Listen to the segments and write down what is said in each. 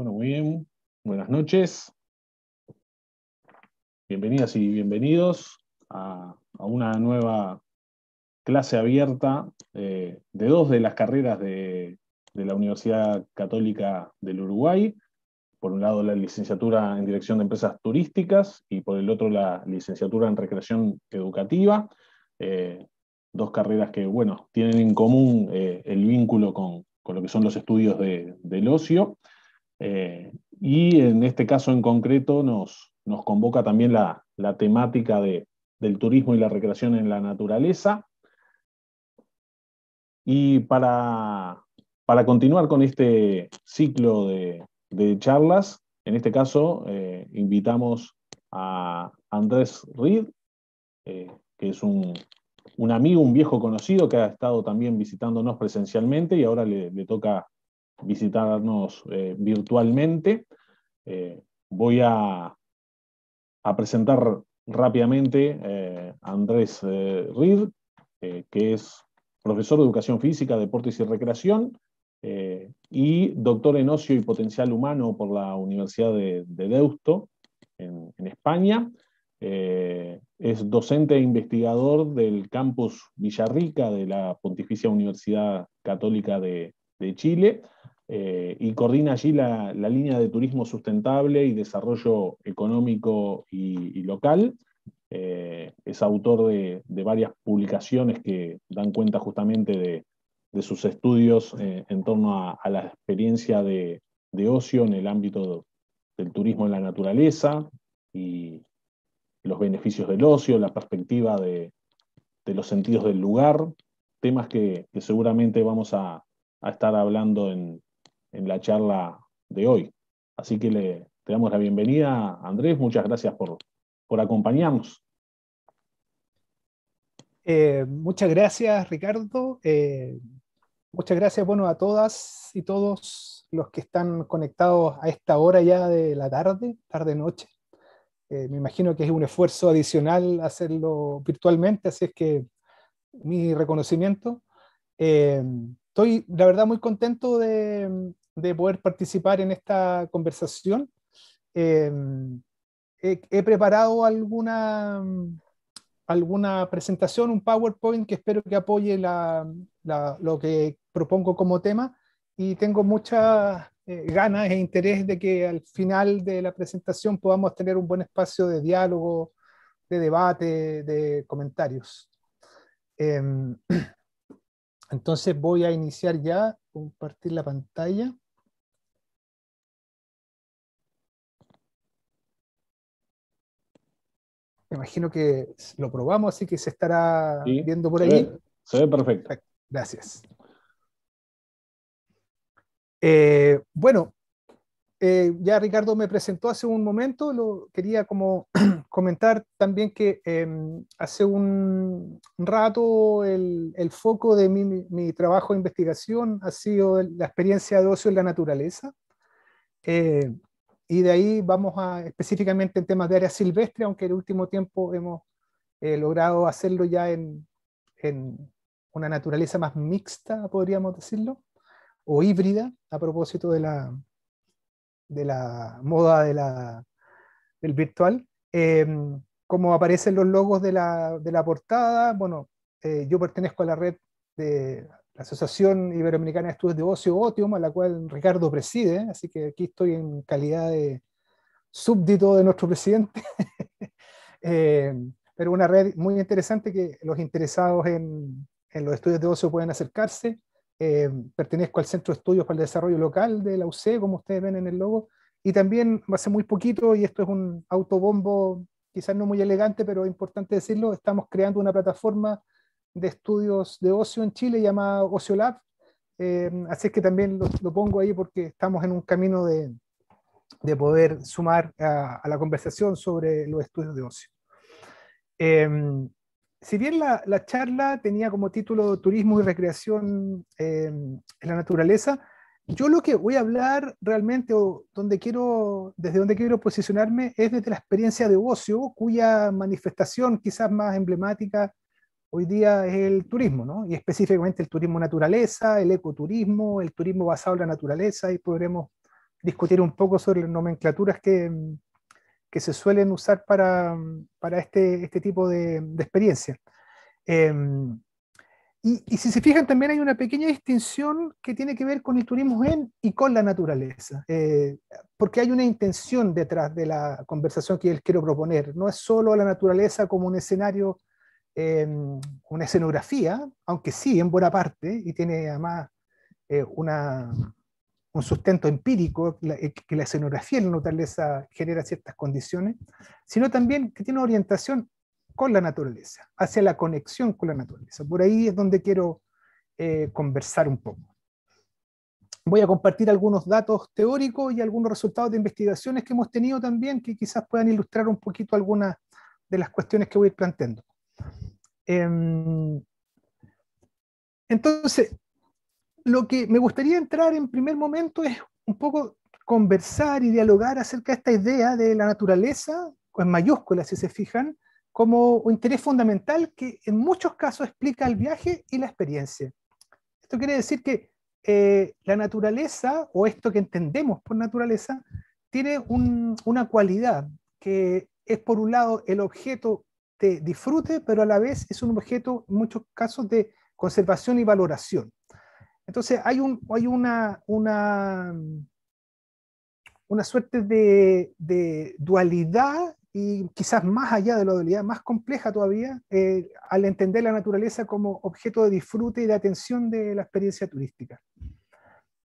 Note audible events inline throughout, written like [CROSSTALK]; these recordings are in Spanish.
Bueno, muy bien. Buenas noches. Bienvenidas y bienvenidos a, una nueva clase abierta eh, de dos de las carreras de, la Universidad Católica del Uruguay. Por un lado, la licenciatura en Dirección de Empresas Turísticas y por el otro, la licenciatura en Recreación Educativa. Eh, dos carreras que, bueno, tienen en común eh, el vínculo con, lo que son los estudios del ocio. Eh, y en este caso en concreto nos, convoca también la, temática del turismo y la recreación en la naturaleza. Y para, continuar con este ciclo de, charlas, en este caso eh, invitamos a Andrés Reed, eh, que es un, amigo, un viejo conocido que ha estado también visitándonos presencialmente y ahora le, le toca visitarnos eh, virtualmente. Eh, voy a, presentar rápidamente eh, a Andrés Rid, que es profesor de Educación Física, Deportes y Recreación y doctor en Ocio y Potencial Humano por la Universidad de, Deusto, en, España. es docente e investigador del campus Villarrica de la Pontificia Universidad Católica de, de Chile. Eh, y coordina allí la, línea de turismo sustentable y desarrollo económico y, local. Eh, es autor de, varias publicaciones que dan cuenta justamente de, sus estudios eh, en torno a, la experiencia de, ocio en el ámbito del turismo en la naturaleza y los beneficios del ocio, la perspectiva de, los sentidos del lugar, temas que, que seguramente vamos a, a estar hablando en, en la charla de hoy. Así que le, te damos la bienvenida, Andrés. Muchas gracias por, por acompañarnos. Eh, muchas gracias, Ricardo. Eh, muchas gracias, bueno, a todas y todos los que están conectados a esta hora ya de la tarde, tarde-noche. Eh, me imagino que es un esfuerzo adicional hacerlo virtualmente, así es que mi reconocimiento. estoy, la verdad, muy contento de, de poder participar en esta conversación. Eh, he, preparado alguna, alguna presentación, un PowerPoint que espero que apoye lo que propongo como tema y tengo muchas eh, ganas e interés de que al final de la presentación podamos tener un buen espacio de diálogo, de debate, de comentarios. Eh, [CLEARS THROAT] Entonces voy a iniciar ya, compartir la pantalla. Me imagino que lo probamos, así que se estará viendo por ahí. Se ve perfecto. Gracias. Eh, bueno, eh, ya Ricardo me presentó hace un momento, lo quería como [CLEARS THROAT] comentar también que em, hace un rato el, el foco de mi, mi, trabajo de investigación ha sido la experiencia de ocio en la naturaleza. Eh, y de ahí vamos a específicamente en temas de área silvestre, aunque el último tiempo hemos eh, logrado hacerlo ya en, en una naturaleza más mixta, podríamos decirlo, o híbrida, a propósito de la, de la moda del virtual, em, como aparecen los logos de la, portada, bueno, eh, yo pertenezco a la red de la Asociación Iberoamericana de Estudios de Ocio, Otium, a la cual Ricardo preside, así que aquí estoy en calidad de súbdito de nuestro presidente, [LAUGHS] em, pero una red muy interesante que los interesados en, en los estudios de ocio pueden acercarse. Eh, pertenezco al Centro de Estudios para el Desarrollo Local de la UCE, como ustedes ven en el logo. Y también hace muy poquito, y esto es un autobombo quizás no muy elegante, pero importante decirlo, estamos creando una plataforma de estudios de ocio en Chile llamada Ociolab. Eh, así es que también lo, pongo ahí porque estamos en un camino de, de poder sumar a, la conversación sobre los estudios de ocio. Eh, si bien la, charla tenía como título Turismo y Recreación em, en la Naturaleza, yo lo que voy a hablar realmente, o donde desde donde quiero posicionarme, es desde la experiencia de ocio, cuya manifestación quizás más emblemática hoy día es el turismo, Y específicamente el turismo naturaleza, el ecoturismo, el turismo basado en la naturaleza, y podremos discutir un poco sobre las nomenclaturas que, em, que se suelen usar para, para este, este, tipo de, experiencia. Em, y, si se fijan, también hay una pequeña distinción que tiene que ver con el turismo en y con la naturaleza, eh, porque hay una intención detrás de la conversación que les quiero proponer. No es solo la naturaleza como un escenario, em, una escenografía, aunque sí, en buena parte, y tiene además eh, una, un sustento empírico, eh, que la escenografía en la naturaleza genera ciertas condiciones, sino también que tiene una orientación con la naturaleza, hacia la conexión con la naturaleza. Por ahí es donde quiero eh, conversar un poco. Voy a compartir algunos datos teóricos y algunos resultados de investigaciones que hemos tenido también, que quizás puedan ilustrar un poquito algunas de las cuestiones que voy a ir planteando. Em, entonces, lo que me gustaría entrar en primer momento es un poco conversar y dialogar acerca de esta idea de la naturaleza, en mayúsculas si se fijan, como un interés fundamental que en muchos casos explica el viaje y la experiencia. Esto quiere decir que eh, la naturaleza, o esto que entendemos por naturaleza, tiene una cualidad que es por un lado el objeto de disfrute, pero a la vez es un objeto en muchos casos de conservación y valoración. Entonces hay, una, suerte de, dualidad y quizás más allá de la dualidad, más compleja todavía, eh, al entender la naturaleza como objeto de disfrute y de atención de la experiencia turística.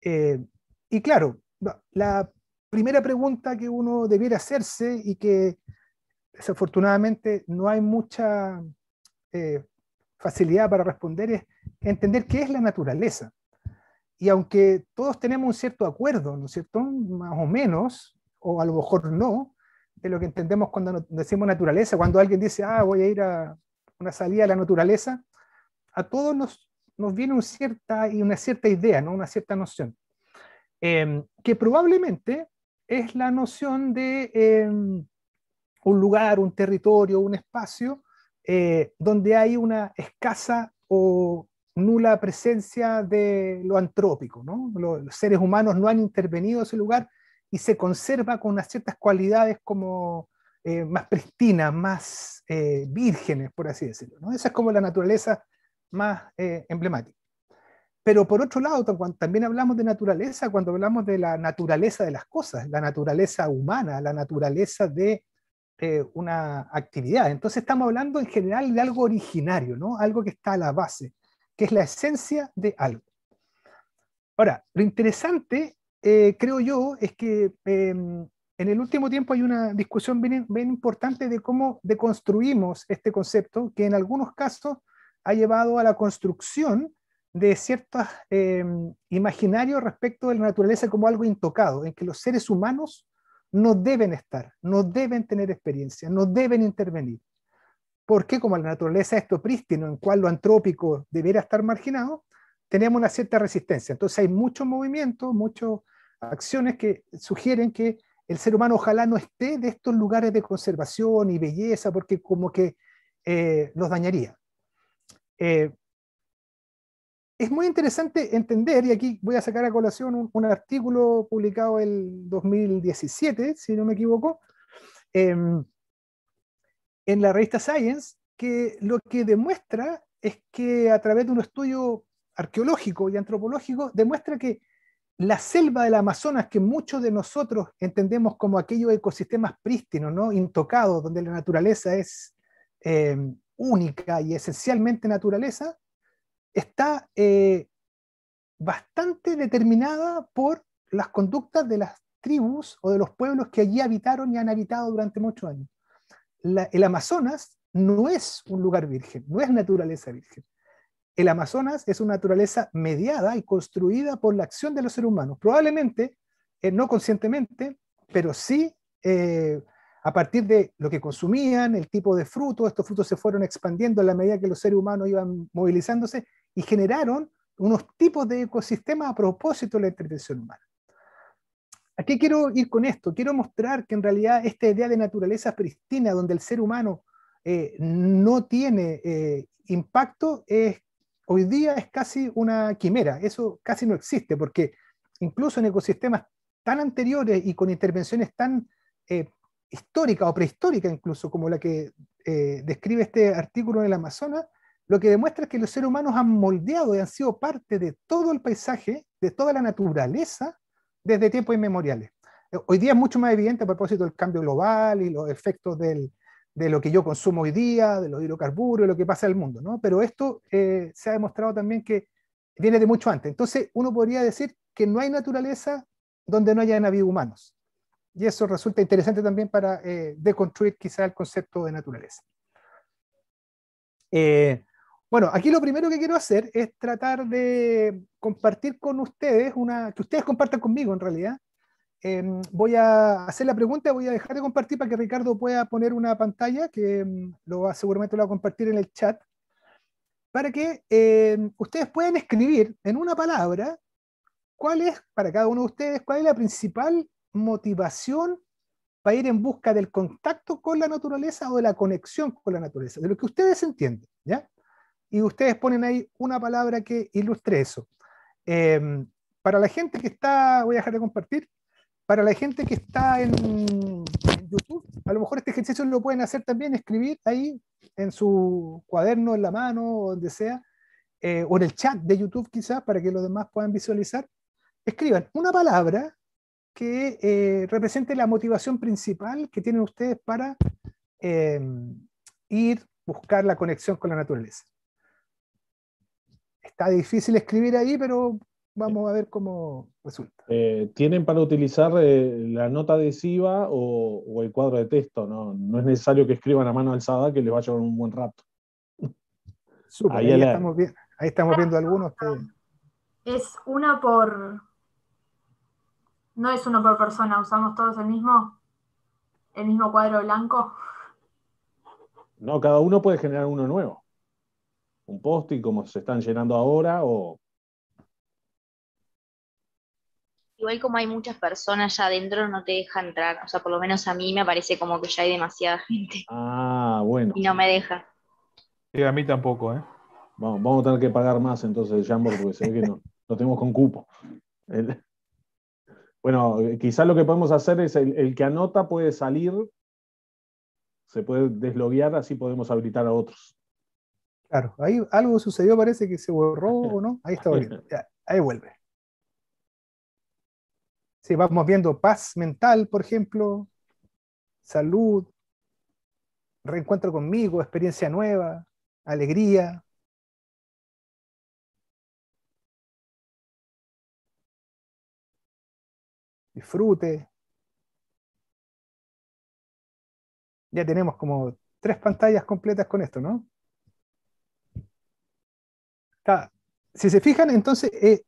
Eh, y claro, la primera pregunta que uno debiera hacerse y que desafortunadamente no hay mucha eh, facilidad para responder es entender qué es la naturaleza. Y aunque todos tenemos un cierto acuerdo, ¿no es cierto? Más o menos, o a lo mejor no, de lo que entendemos cuando decimos naturaleza, cuando alguien dice, ah, voy a ir a una salida a la naturaleza, a todos nos, nos viene cierta, y una cierta idea, ¿no? una cierta noción, em, que probablemente es la noción de em, un lugar, un territorio, un espacio eh, donde hay una escasa o nula presencia de lo antrópico, ¿no? los seres humanos no han intervenido en ese lugar y se conserva con unas ciertas cualidades como eh, más pristinas, más eh, vírgenes, por así decirlo. Esa es como la naturaleza más eh, emblemática. Pero por otro lado, también hablamos de naturaleza cuando hablamos de la naturaleza de las cosas, la naturaleza humana, la naturaleza de una actividad. Entonces estamos hablando en general de algo originario, ¿no? algo que está a la base, que es la esencia de algo. Ahora, lo interesante, eh, creo yo, es que em, en el último tiempo hay una discusión bien, importante de cómo deconstruimos este concepto, que en algunos casos ha llevado a la construcción de ciertos em, imaginarios respecto de la naturaleza como algo intocado, en que los seres humanos no deben estar, no deben tener experiencia, no deben intervenir porque como la naturaleza es esto prístino, en cual lo antrópico debiera estar marginado, tenemos una cierta resistencia. Entonces hay muchos movimientos, muchas acciones que sugieren que el ser humano ojalá no esté de estos lugares de conservación y belleza, porque como que eh, los dañaría. Eh, es muy interesante entender, y aquí voy a sacar a colación un, artículo publicado el 2017, si no me equivoco, em, en la revista Science, que lo que demuestra es que a través de un estudio arqueológico y antropológico, demuestra que la selva del Amazonas, que muchos de nosotros entendemos como aquellos ecosistemas prístinos, ¿no? intocados, donde la naturaleza es eh, única y esencialmente naturaleza, está eh, bastante determinada por las conductas de las tribus o de los pueblos que allí habitaron y han habitado durante muchos años el Amazonas no es un lugar virgen, no es naturaleza virgen. El Amazonas es una naturaleza mediada y construida por la acción de los seres humanos, probablemente eh, no conscientemente, pero sí eh, a partir de lo que consumían, el tipo de fruto, estos frutos se fueron expandiendo a la medida que los seres humanos iban movilizándose y generaron unos tipos de ecosistemas a propósito de la intervención humana. ¿A qué quiero ir con esto? Quiero mostrar que en realidad esta idea de naturaleza pristina, donde el ser humano eh, no tiene eh, impacto, hoy día es casi una quimera. Eso casi no existe, porque incluso en ecosistemas tan anteriores y con intervenciones tan eh, históricas o prehistóricas, incluso como la que describe este artículo en el Amazonas, lo que demuestra es que los seres humanos han moldeado y han sido parte de todo el paisaje, de toda la naturaleza desde tiempos inmemoriales. Eh, hoy día es mucho más evidente a propósito del cambio global y los efectos del, de lo que yo consumo hoy día, de los hidrocarburos, de lo que pasa en el mundo, ¿no? Pero esto eh, se ha demostrado también que viene de mucho antes. Entonces, uno podría decir que no hay naturaleza donde no haya habido humanos. Y eso resulta interesante también para eh, deconstruir quizá el concepto de naturaleza. Eh, bueno, aquí lo primero que quiero hacer es tratar de compartir con ustedes una, que ustedes compartan conmigo en realidad. Em, voy a hacer la pregunta, voy a dejar de compartir para que Ricardo pueda poner una pantalla que em, lo seguramente lo va a compartir en el chat, para que em, ustedes puedan escribir en una palabra cuál es, para cada uno de ustedes, cuál es la principal motivación para ir en busca del contacto con la naturaleza o de la conexión con la naturaleza, de lo que ustedes entienden, ¿ya? y ustedes ponen ahí una palabra que ilustre eso. Em, para la gente que está, voy a dejar de compartir, para la gente que está en, YouTube, a lo mejor este ejercicio lo pueden hacer también, escribir ahí en su cuaderno, en la mano, o donde sea, eh, o en el chat de YouTube quizás, para que los demás puedan visualizar. Escriban una palabra que eh, represente la motivación principal que tienen ustedes para ir em, ir buscar la conexión con la naturaleza está difícil escribir ahí, pero vamos a ver cómo resulta. Eh, ¿Tienen para utilizar eh, la nota adhesiva o, el cuadro de texto? ¿no? no es necesario que escriban a mano alzada que les va a llevar un buen rato. ahí, estamos viendo algunos. Es una por... No es uno por persona, usamos todos el mismo, el mismo cuadro blanco. No, cada uno puede generar uno nuevo un y como se están llenando ahora o... Igual como hay muchas personas ya adentro, no te deja entrar. O sea, por lo menos a mí me parece como que ya hay demasiada gente. Ah, bueno. Y no me deja. Y a mí tampoco, ¿eh? Vamos, a tener que pagar más entonces, Jambor, porque se ve que no, tenemos con cupo. Bueno, quizás lo que podemos hacer es el, el, que anota puede salir, se puede desloguear, así podemos habilitar a otros. Claro, ahí algo sucedió, parece que se borró o [LAUGHS] no. Ahí está volviendo. ahí vuelve. Sí, vamos viendo paz mental, por ejemplo, salud, reencuentro conmigo, experiencia nueva, alegría. Disfrute. Ya tenemos como tres pantallas completas con esto, ¿no? Si se fijan, entonces, eh,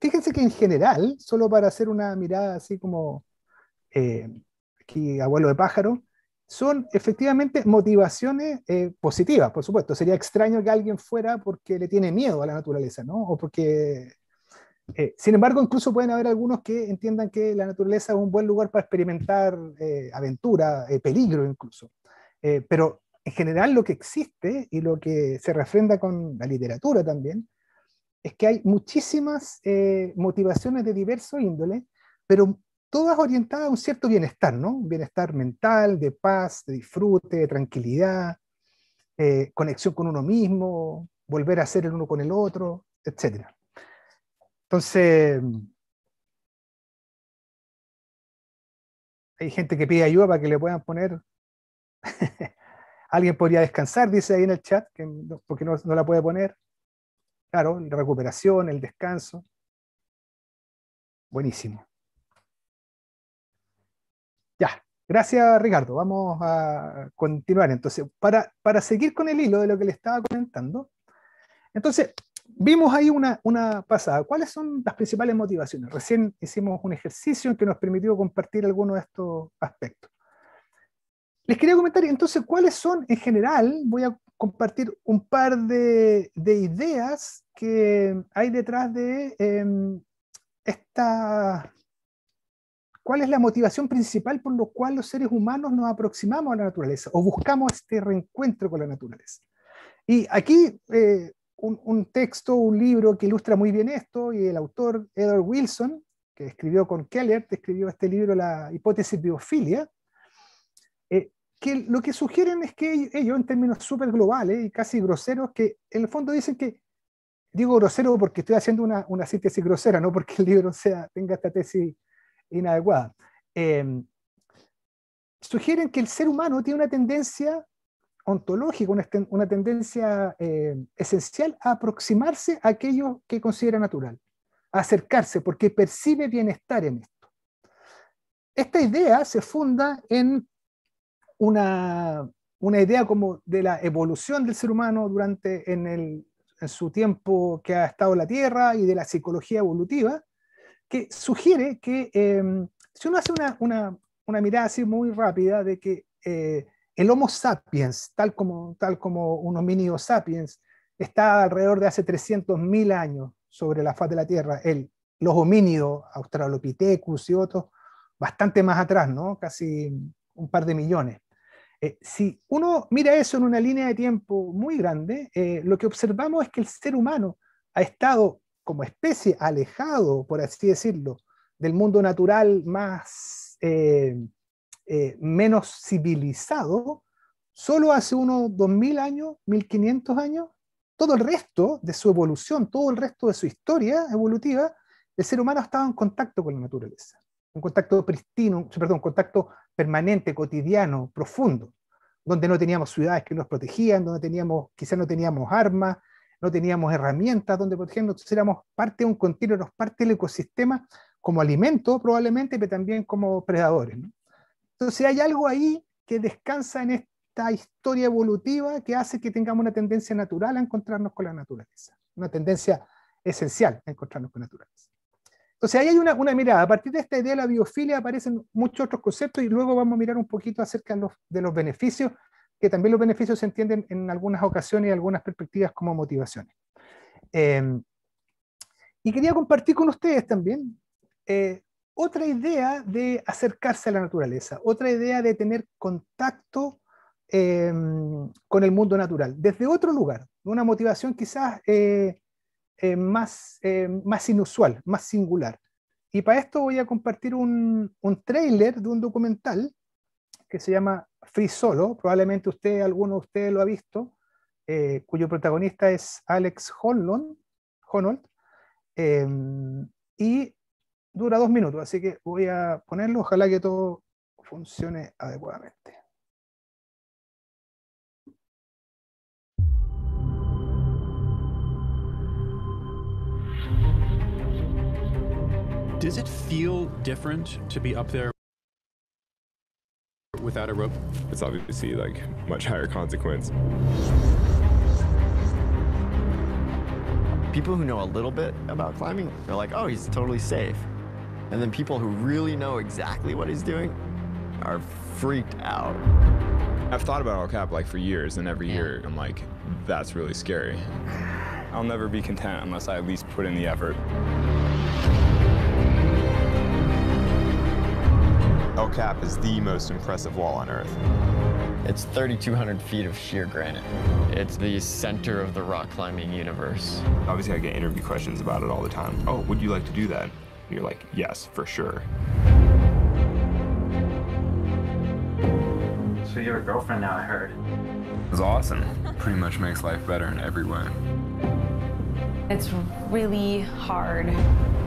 fíjense que en general, solo para hacer una mirada así como eh, aquí, abuelo de pájaro, son efectivamente motivaciones eh, positivas, por supuesto. Sería extraño que alguien fuera porque le tiene miedo a la naturaleza, ¿no? O porque... Eh, sin embargo, incluso pueden haber algunos que entiendan que la naturaleza es un buen lugar para experimentar eh, aventura, peligro incluso. pero en general lo que existe y lo que se refrenda con la literatura también, es que hay muchísimas eh, motivaciones de diverso índole, pero todas orientadas a un cierto bienestar, ¿no? Bienestar mental, de paz, de disfrute, de tranquilidad, eh, conexión con uno mismo, volver a ser el uno con el otro, etc. Entonces, hay gente que pide ayuda para que le puedan poner [LAUGHS] Alguien podría descansar, dice ahí en el chat, porque no, la puede poner. Claro, la recuperación, el descanso. Buenísimo. Ya, gracias Ricardo. Vamos a continuar. Entonces, para, para seguir con el hilo de lo que le estaba comentando, entonces, vimos ahí una, una pasada. ¿Cuáles son las principales motivaciones? Recién hicimos un ejercicio que nos permitió compartir algunos de estos aspectos. Les quería comentar entonces cuáles son, en general, voy a compartir un par de, ideas que hay detrás de em, esta... ¿Cuál es la motivación principal por la cual los seres humanos nos aproximamos a la naturaleza o buscamos este reencuentro con la naturaleza? Y aquí eh, un, texto, un libro que ilustra muy bien esto, y el autor Edward Wilson, que escribió con Keller, escribió este libro La hipótesis biofilia, que lo que sugieren es que ellos, en términos súper globales y casi groseros, que en el fondo dicen que, digo grosero porque estoy haciendo una, síntesis grosera, no porque el libro sea, tenga esta tesis inadecuada, em, sugieren que el ser humano tiene una tendencia ontológica, una, tendencia em, esencial a aproximarse a aquello que considera natural, a acercarse, porque percibe bienestar en esto. Esta idea se funda en una, una idea como de la evolución del ser humano durante en, el, su tiempo que ha estado la Tierra y de la psicología evolutiva, que sugiere que em, si uno hace una, mirada así muy rápida de que eh, el Homo sapiens, tal como, tal como un homínido sapiens, está alrededor de hace 300.000 años sobre la faz de la Tierra, el, los homínidos, Australopithecus y otros, bastante más atrás, ¿no? casi un par de millones. Eh, si uno mira eso en una línea de tiempo muy grande, eh, lo que observamos es que el ser humano ha estado como especie alejado, por así decirlo, del mundo natural más eh, menos civilizado, solo hace unos 2.000 años, 1.500 años, todo el resto de su evolución, todo el resto de su historia evolutiva, el ser humano ha estado en contacto con la naturaleza, un contacto pristino, perdón, contacto permanente, cotidiano, profundo, donde no teníamos ciudades que nos protegían, donde teníamos, quizás no teníamos armas, no teníamos herramientas donde protegernos, entonces éramos parte de un continuo, nos parte del ecosistema como alimento probablemente, pero también como predadores. Entonces hay algo ahí que descansa en esta historia evolutiva que hace que tengamos una tendencia natural a encontrarnos con la naturaleza, una tendencia esencial a encontrarnos con la naturaleza. Entonces ahí hay una, mirada. A partir de esta idea de la biofilia aparecen muchos otros conceptos y luego vamos a mirar un poquito acerca de los, beneficios, que también los beneficios se entienden en algunas ocasiones y algunas perspectivas como motivaciones. Em, y quería compartir con ustedes también eh, otra idea de acercarse a la naturaleza, otra idea de tener contacto em, con el mundo natural, desde otro lugar, una motivación quizás eh, eh, más, eh, más inusual, más singular. Y para esto voy a compartir un, un trailer de un documental que se llama Free Solo, probablemente usted, alguno de ustedes lo ha visto, eh, cuyo protagonista es Alex Honlon, Honnold, y dura dos minutos, así que voy a ponerlo, ojalá que todo funcione adecuadamente. Does it feel different to be up there without a rope? It's obviously like much higher consequence. People who know a little bit about climbing are like, oh, he's totally safe. And then people who really know exactly what he's doing are freaked out. I've thought about Al Cap like for years, and every yeah. year I'm like, that's really scary. [SIGHS] I'll never be content unless I at least put in the effort. El Cap is the most impressive wall on Earth. It's 3,200 feet of sheer granite. It's the center of the rock climbing universe. Obviously, I get interview questions about it all the time. Oh, would you like to do that? And you're like, yes, for sure. So you're a girlfriend now, I heard. It's awesome. [LAUGHS] Pretty much makes life better in every way. It's really hard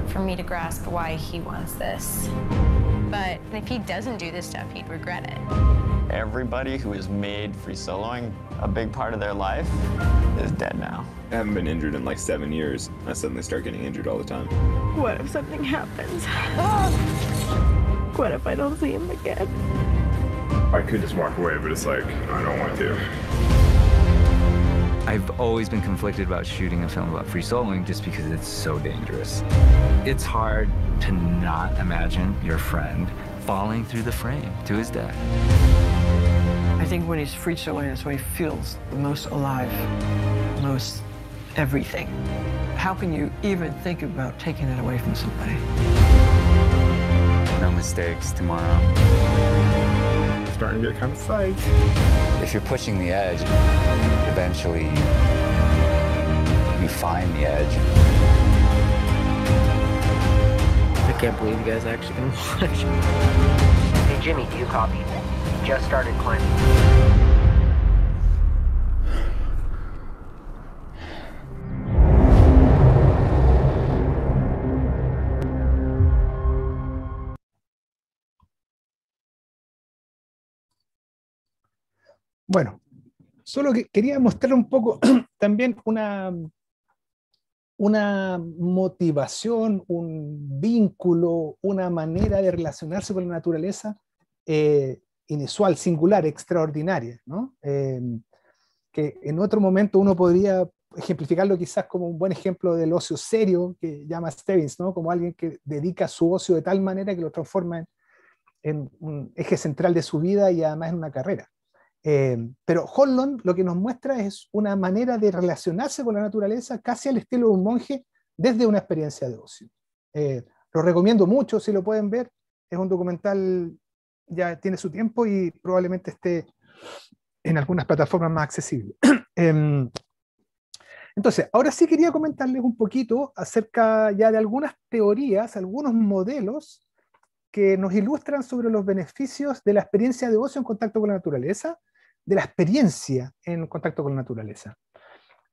for me to grasp why he wants this. But if he doesn't do this stuff, he'd regret it. Everybody who has made free soloing a big part of their life is dead now. I haven't been injured in like seven years. I suddenly start getting injured all the time. What if something happens? what if I don't see him again? I could just walk away, but it's like, I don't want to. I've always been conflicted about shooting a film about free soloing just because it's so dangerous. It's hard to not imagine your friend falling through the frame to his death. I think when he's free soloing, that's when he feels the most alive, most everything. How can you even think about taking that away from somebody? No mistakes tomorrow. starting to get kind of psyched. If you're pushing the edge, eventually you find the edge. I can't believe you guys actually gonna [LAUGHS] watch. Hey Jimmy, do you copy? Just started climbing. Bueno, solo que quería mostrar un poco [CLEARS THROAT] también una, una motivación, un vínculo, una manera de relacionarse con la naturaleza eh, inusual, singular, extraordinaria, eh, que en otro momento uno podría ejemplificarlo quizás como un buen ejemplo del ocio serio que llama Stevens, como alguien que dedica su ocio de tal manera que lo transforma en, en un eje central de su vida y además en una carrera. Eh, pero Holland lo que nos muestra es una manera de relacionarse con la naturaleza casi al estilo de un monje desde una experiencia de ocio. Eh, lo recomiendo mucho si lo pueden ver. Es un documental, ya tiene su tiempo y probablemente esté en algunas plataformas más accesibles. [CLEARS THROAT] Em, entonces, ahora sí quería comentarles un poquito acerca ya de algunas teorías, algunos modelos que nos ilustran sobre los beneficios de la experiencia de ocio en contacto con la naturaleza, de la experiencia en contacto con la naturaleza.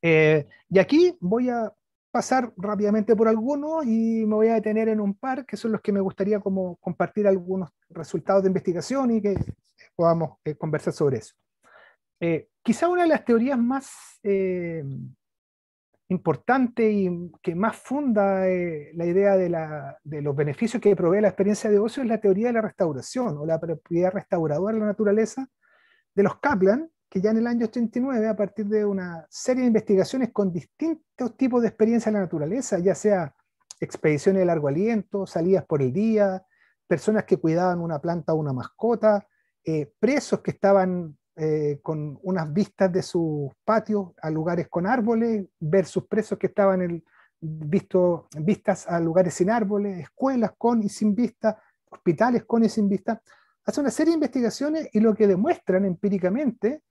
Eh, y aquí voy a pasar rápidamente por algunos y me voy a detener en un par, que son los que me gustaría como compartir algunos resultados de investigación y que podamos eh, conversar sobre eso. Eh, quizá una de las teorías más importante y que más funda eh, la idea de, los beneficios que provee la experiencia de ocio es la teoría de la restauración o la propiedad restauradora de la naturaleza de los Kaplan, que ya en el año 89, a partir de una serie de investigaciones con distintos tipos de experiencia de la naturaleza, ya sea expediciones de largo aliento, salidas por el día, personas que cuidaban una planta o una mascota, eh, presos que estaban eh, con unas vistas de sus patios a lugares con árboles, ver sus presos que estaban el, visto, vistas a lugares sin árboles, escuelas con y sin vista, hospitales con y sin vista. Hace una serie de investigaciones y lo que demuestran empíricamente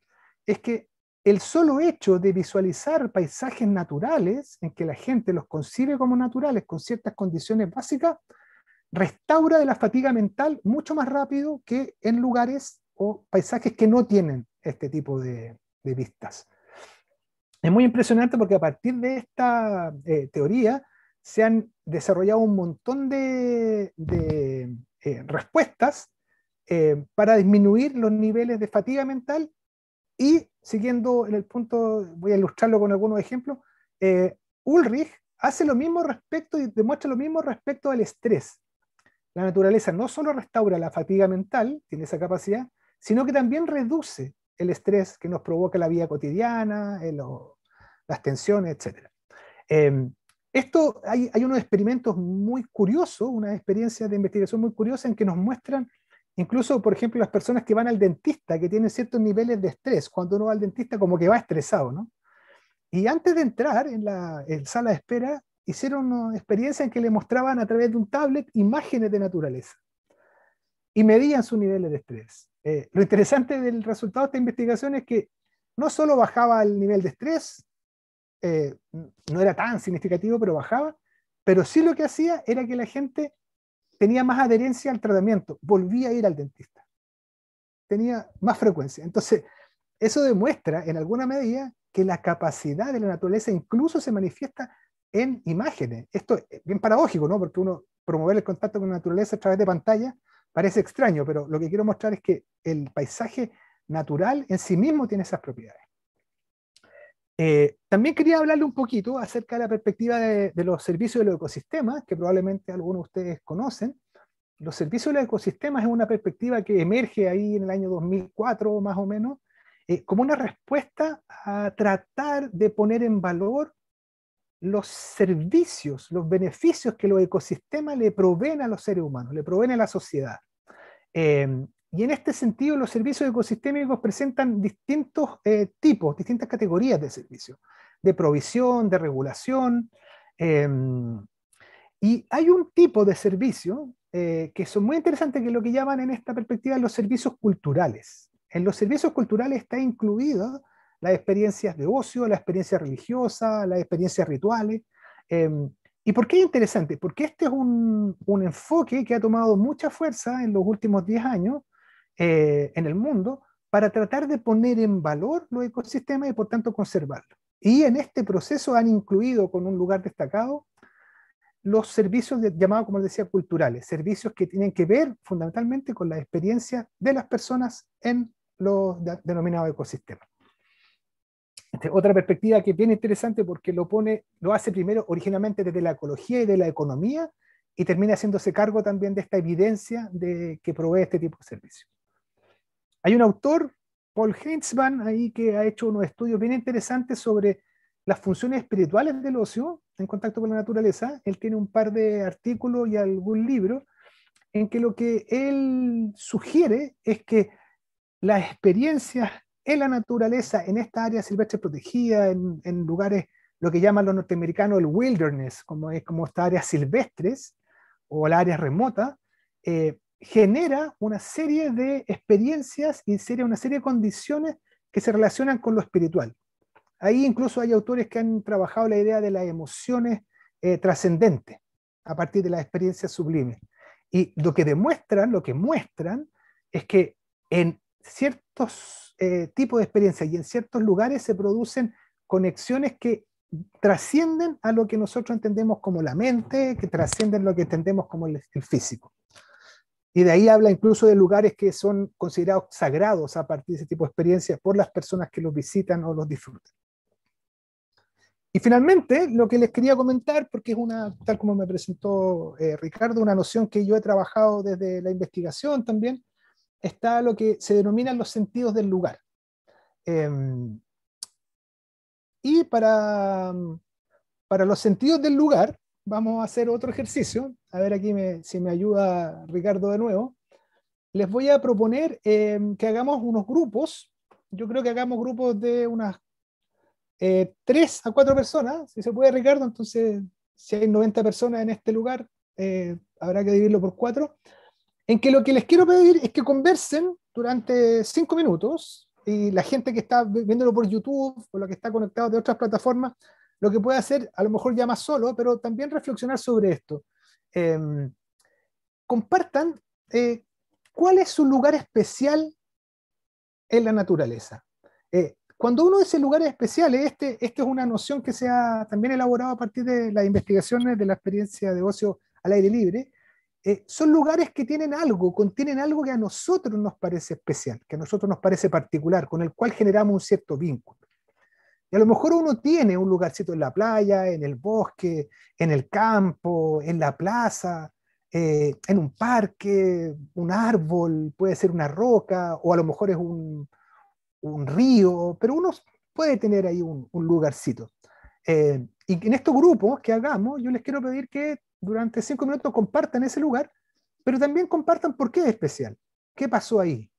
es que el solo hecho de visualizar paisajes naturales, en que la gente los concibe como naturales con ciertas condiciones básicas, restaura de la fatiga mental mucho más rápido que en lugares o paisajes que no tienen este tipo de, vistas. Es muy impresionante porque a partir de esta eh, teoría se han desarrollado un montón de, eh, respuestas eh, para disminuir los niveles de fatiga mental y siguiendo en el punto, voy a ilustrarlo con algunos ejemplos, Ulrich hace lo mismo respecto y demuestra lo mismo respecto al estrés. La naturaleza no solo restaura la fatiga mental, tiene esa capacidad, sino que también reduce el estrés que nos provoca la vida cotidiana, eh, las tensiones, etc. Em, esto, hay, unos experimentos muy curiosos, una experiencia de investigación muy curiosa en que nos muestran, incluso, por ejemplo, las personas que van al dentista, que tienen ciertos niveles de estrés, cuando uno va al dentista como que va estresado, ¿no? Y antes de entrar en la sala de espera, hicieron una experiencia en que le mostraban a través de un tablet imágenes de naturaleza y medían sus niveles de estrés. Eh, lo interesante del resultado de esta investigación es que no solo bajaba el nivel de estrés, eh, no era tan significativo, pero bajaba, pero sí lo que hacía era que la gente tenía más adherencia al tratamiento, volvía a ir al dentista, tenía más frecuencia. Entonces, eso demuestra en alguna medida que la capacidad de la naturaleza incluso se manifiesta en imágenes. Esto es bien paradójico, ¿no? Porque uno promover el contacto con la naturaleza a través de pantalla, Parece extraño, pero lo que quiero mostrar es que el paisaje natural en sí mismo tiene esas propiedades. Eh, también quería hablarle un poquito acerca de la perspectiva de, los servicios de los ecosistemas, que probablemente algunos de ustedes conocen. Los servicios de los ecosistemas es una perspectiva que emerge ahí en el año 2004 más o menos, eh, como una respuesta a tratar de poner en valor los servicios, los beneficios que los ecosistemas le proveen a los seres humanos, le proveen a la sociedad. Eh, y en este sentido, los servicios ecosistémicos presentan distintos eh, tipos, distintas categorías de servicios, de provisión, de regulación. Eh, y hay un tipo de servicio que son muy interesantes, que es lo que llaman en esta perspectiva los servicios culturales. En los servicios culturales está incluido las experiencias de ocio, las experiencias religiosas, las experiencias rituales. Em, ¿Y por qué es interesante? Porque este es un, enfoque que ha tomado mucha fuerza en los últimos 10 años eh, en el mundo para tratar de poner en valor los ecosistemas y por tanto conservarlos. Y en este proceso han incluido con un lugar destacado los servicios llamados, como les decía, culturales, servicios que tienen que ver fundamentalmente con la experiencia de las personas en los denominados ecosistemas. Este, otra perspectiva que es bien interesante porque lo pone, lo hace primero originalmente desde la ecología y de la economía y termina haciéndose cargo también de esta evidencia de, que provee este tipo de servicio. Hay un autor, Paul Heinzmann, ahí que ha hecho unos estudios bien interesantes sobre las funciones espirituales del ocio en contacto con la naturaleza. Él tiene un par de artículos y algún libro en que lo que él sugiere es que las experiencias en la naturaleza, en esta área silvestre protegida, en, lugares, lo que llaman los norteamericanos el wilderness, como es como estas áreas silvestres o las área remota eh, genera una serie de experiencias y serie, una serie de condiciones que se relacionan con lo espiritual. Ahí incluso hay autores que han trabajado la idea de las emociones eh, trascendentes a partir de la experiencia sublime. Y lo que demuestran, lo que muestran, es que en ciertos eh, tipos de experiencias y en ciertos lugares se producen conexiones que trascienden a lo que nosotros entendemos como la mente, que trascienden lo que entendemos como el, físico. Y de ahí habla incluso de lugares que son considerados sagrados a partir de ese tipo de experiencias por las personas que los visitan o los disfrutan. Y finalmente, lo que les quería comentar, porque es una, tal como me presentó eh, Ricardo, una noción que yo he trabajado desde la investigación también, está lo que se denominan los sentidos del lugar. Em, y para, los sentidos del lugar, vamos a hacer otro ejercicio. A ver aquí me, si me ayuda Ricardo de nuevo. Les voy a proponer em, que hagamos unos grupos. Yo creo que hagamos grupos de unas eh, tres a cuatro personas. Si se puede, Ricardo, entonces si hay 90 personas en este lugar, eh, habrá que dividirlo por cuatro en que lo que les quiero pedir es que conversen durante cinco minutos y la gente que está viéndolo por YouTube o la que está conectado de otras plataformas, lo que puede hacer, a lo mejor ya más solo, pero también reflexionar sobre esto. Em, compartan eh, cuál es su lugar especial en la naturaleza. Eh, cuando uno dice lugares especiales, este, esta es una noción que se ha también elaborado a partir de las investigaciones de la experiencia de ocio al aire libre, eh, son lugares que tienen algo, contienen algo que a nosotros nos parece especial, que a nosotros nos parece particular, con el cual generamos un cierto vínculo. Y a lo mejor uno tiene un lugarcito en la playa, en el bosque, en el campo, en la plaza, eh, en un parque, un árbol, puede ser una roca, o a lo mejor es un, río, pero uno puede tener ahí un, lugarcito. Eh, y en estos grupos que hagamos, yo les quiero pedir que durante cinco minutos compartan ese lugar, pero también compartan por qué es especial, qué pasó ahí,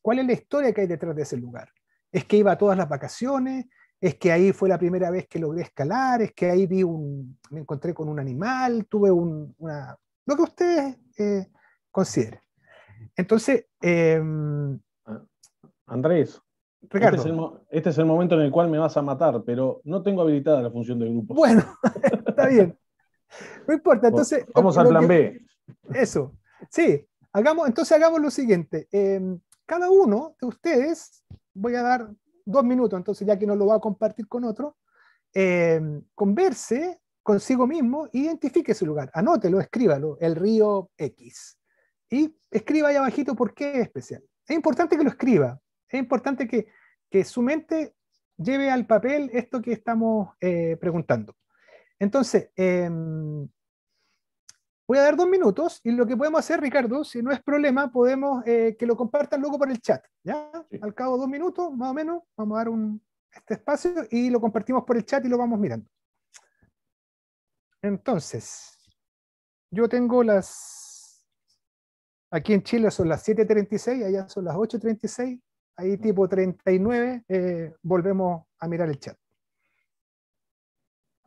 cuál es la historia que hay detrás de ese lugar. Es que iba a todas las vacaciones, es que ahí fue la primera vez que logré escalar, es que ahí vi un, me encontré con un animal, tuve un, una, lo que ustedes eh, consideren. Entonces, em, Andrés, Ricardo, este, este, es el, momento en el cual me vas a matar, pero no tengo habilitada la función del grupo. Bueno, [LAUGHS] está bien. No importa, entonces... Vamos al plan B. Eso, sí. Hagamos, entonces hagamos lo siguiente. Em, cada uno de ustedes, voy a dar dos minutos, entonces ya que no lo voy a compartir con otro, em, converse consigo mismo, identifique su lugar, anótelo, escríbalo, el río X. Y escriba ahí abajito por qué es especial. Es importante que lo escriba, es importante que, su mente lleve al papel esto que estamos eh, preguntando. Entonces, em, voy a dar dos minutos y lo que podemos hacer, Ricardo, si no es problema, podemos eh, que lo compartan luego por el chat. ¿ya? Al cabo de dos minutos, más o menos, vamos a dar este espacio y lo compartimos por el chat y lo vamos mirando. Entonces, yo tengo las... Aquí en Chile son las 7.36, allá son las 8.36, ahí tipo 39, eh, volvemos a mirar el chat.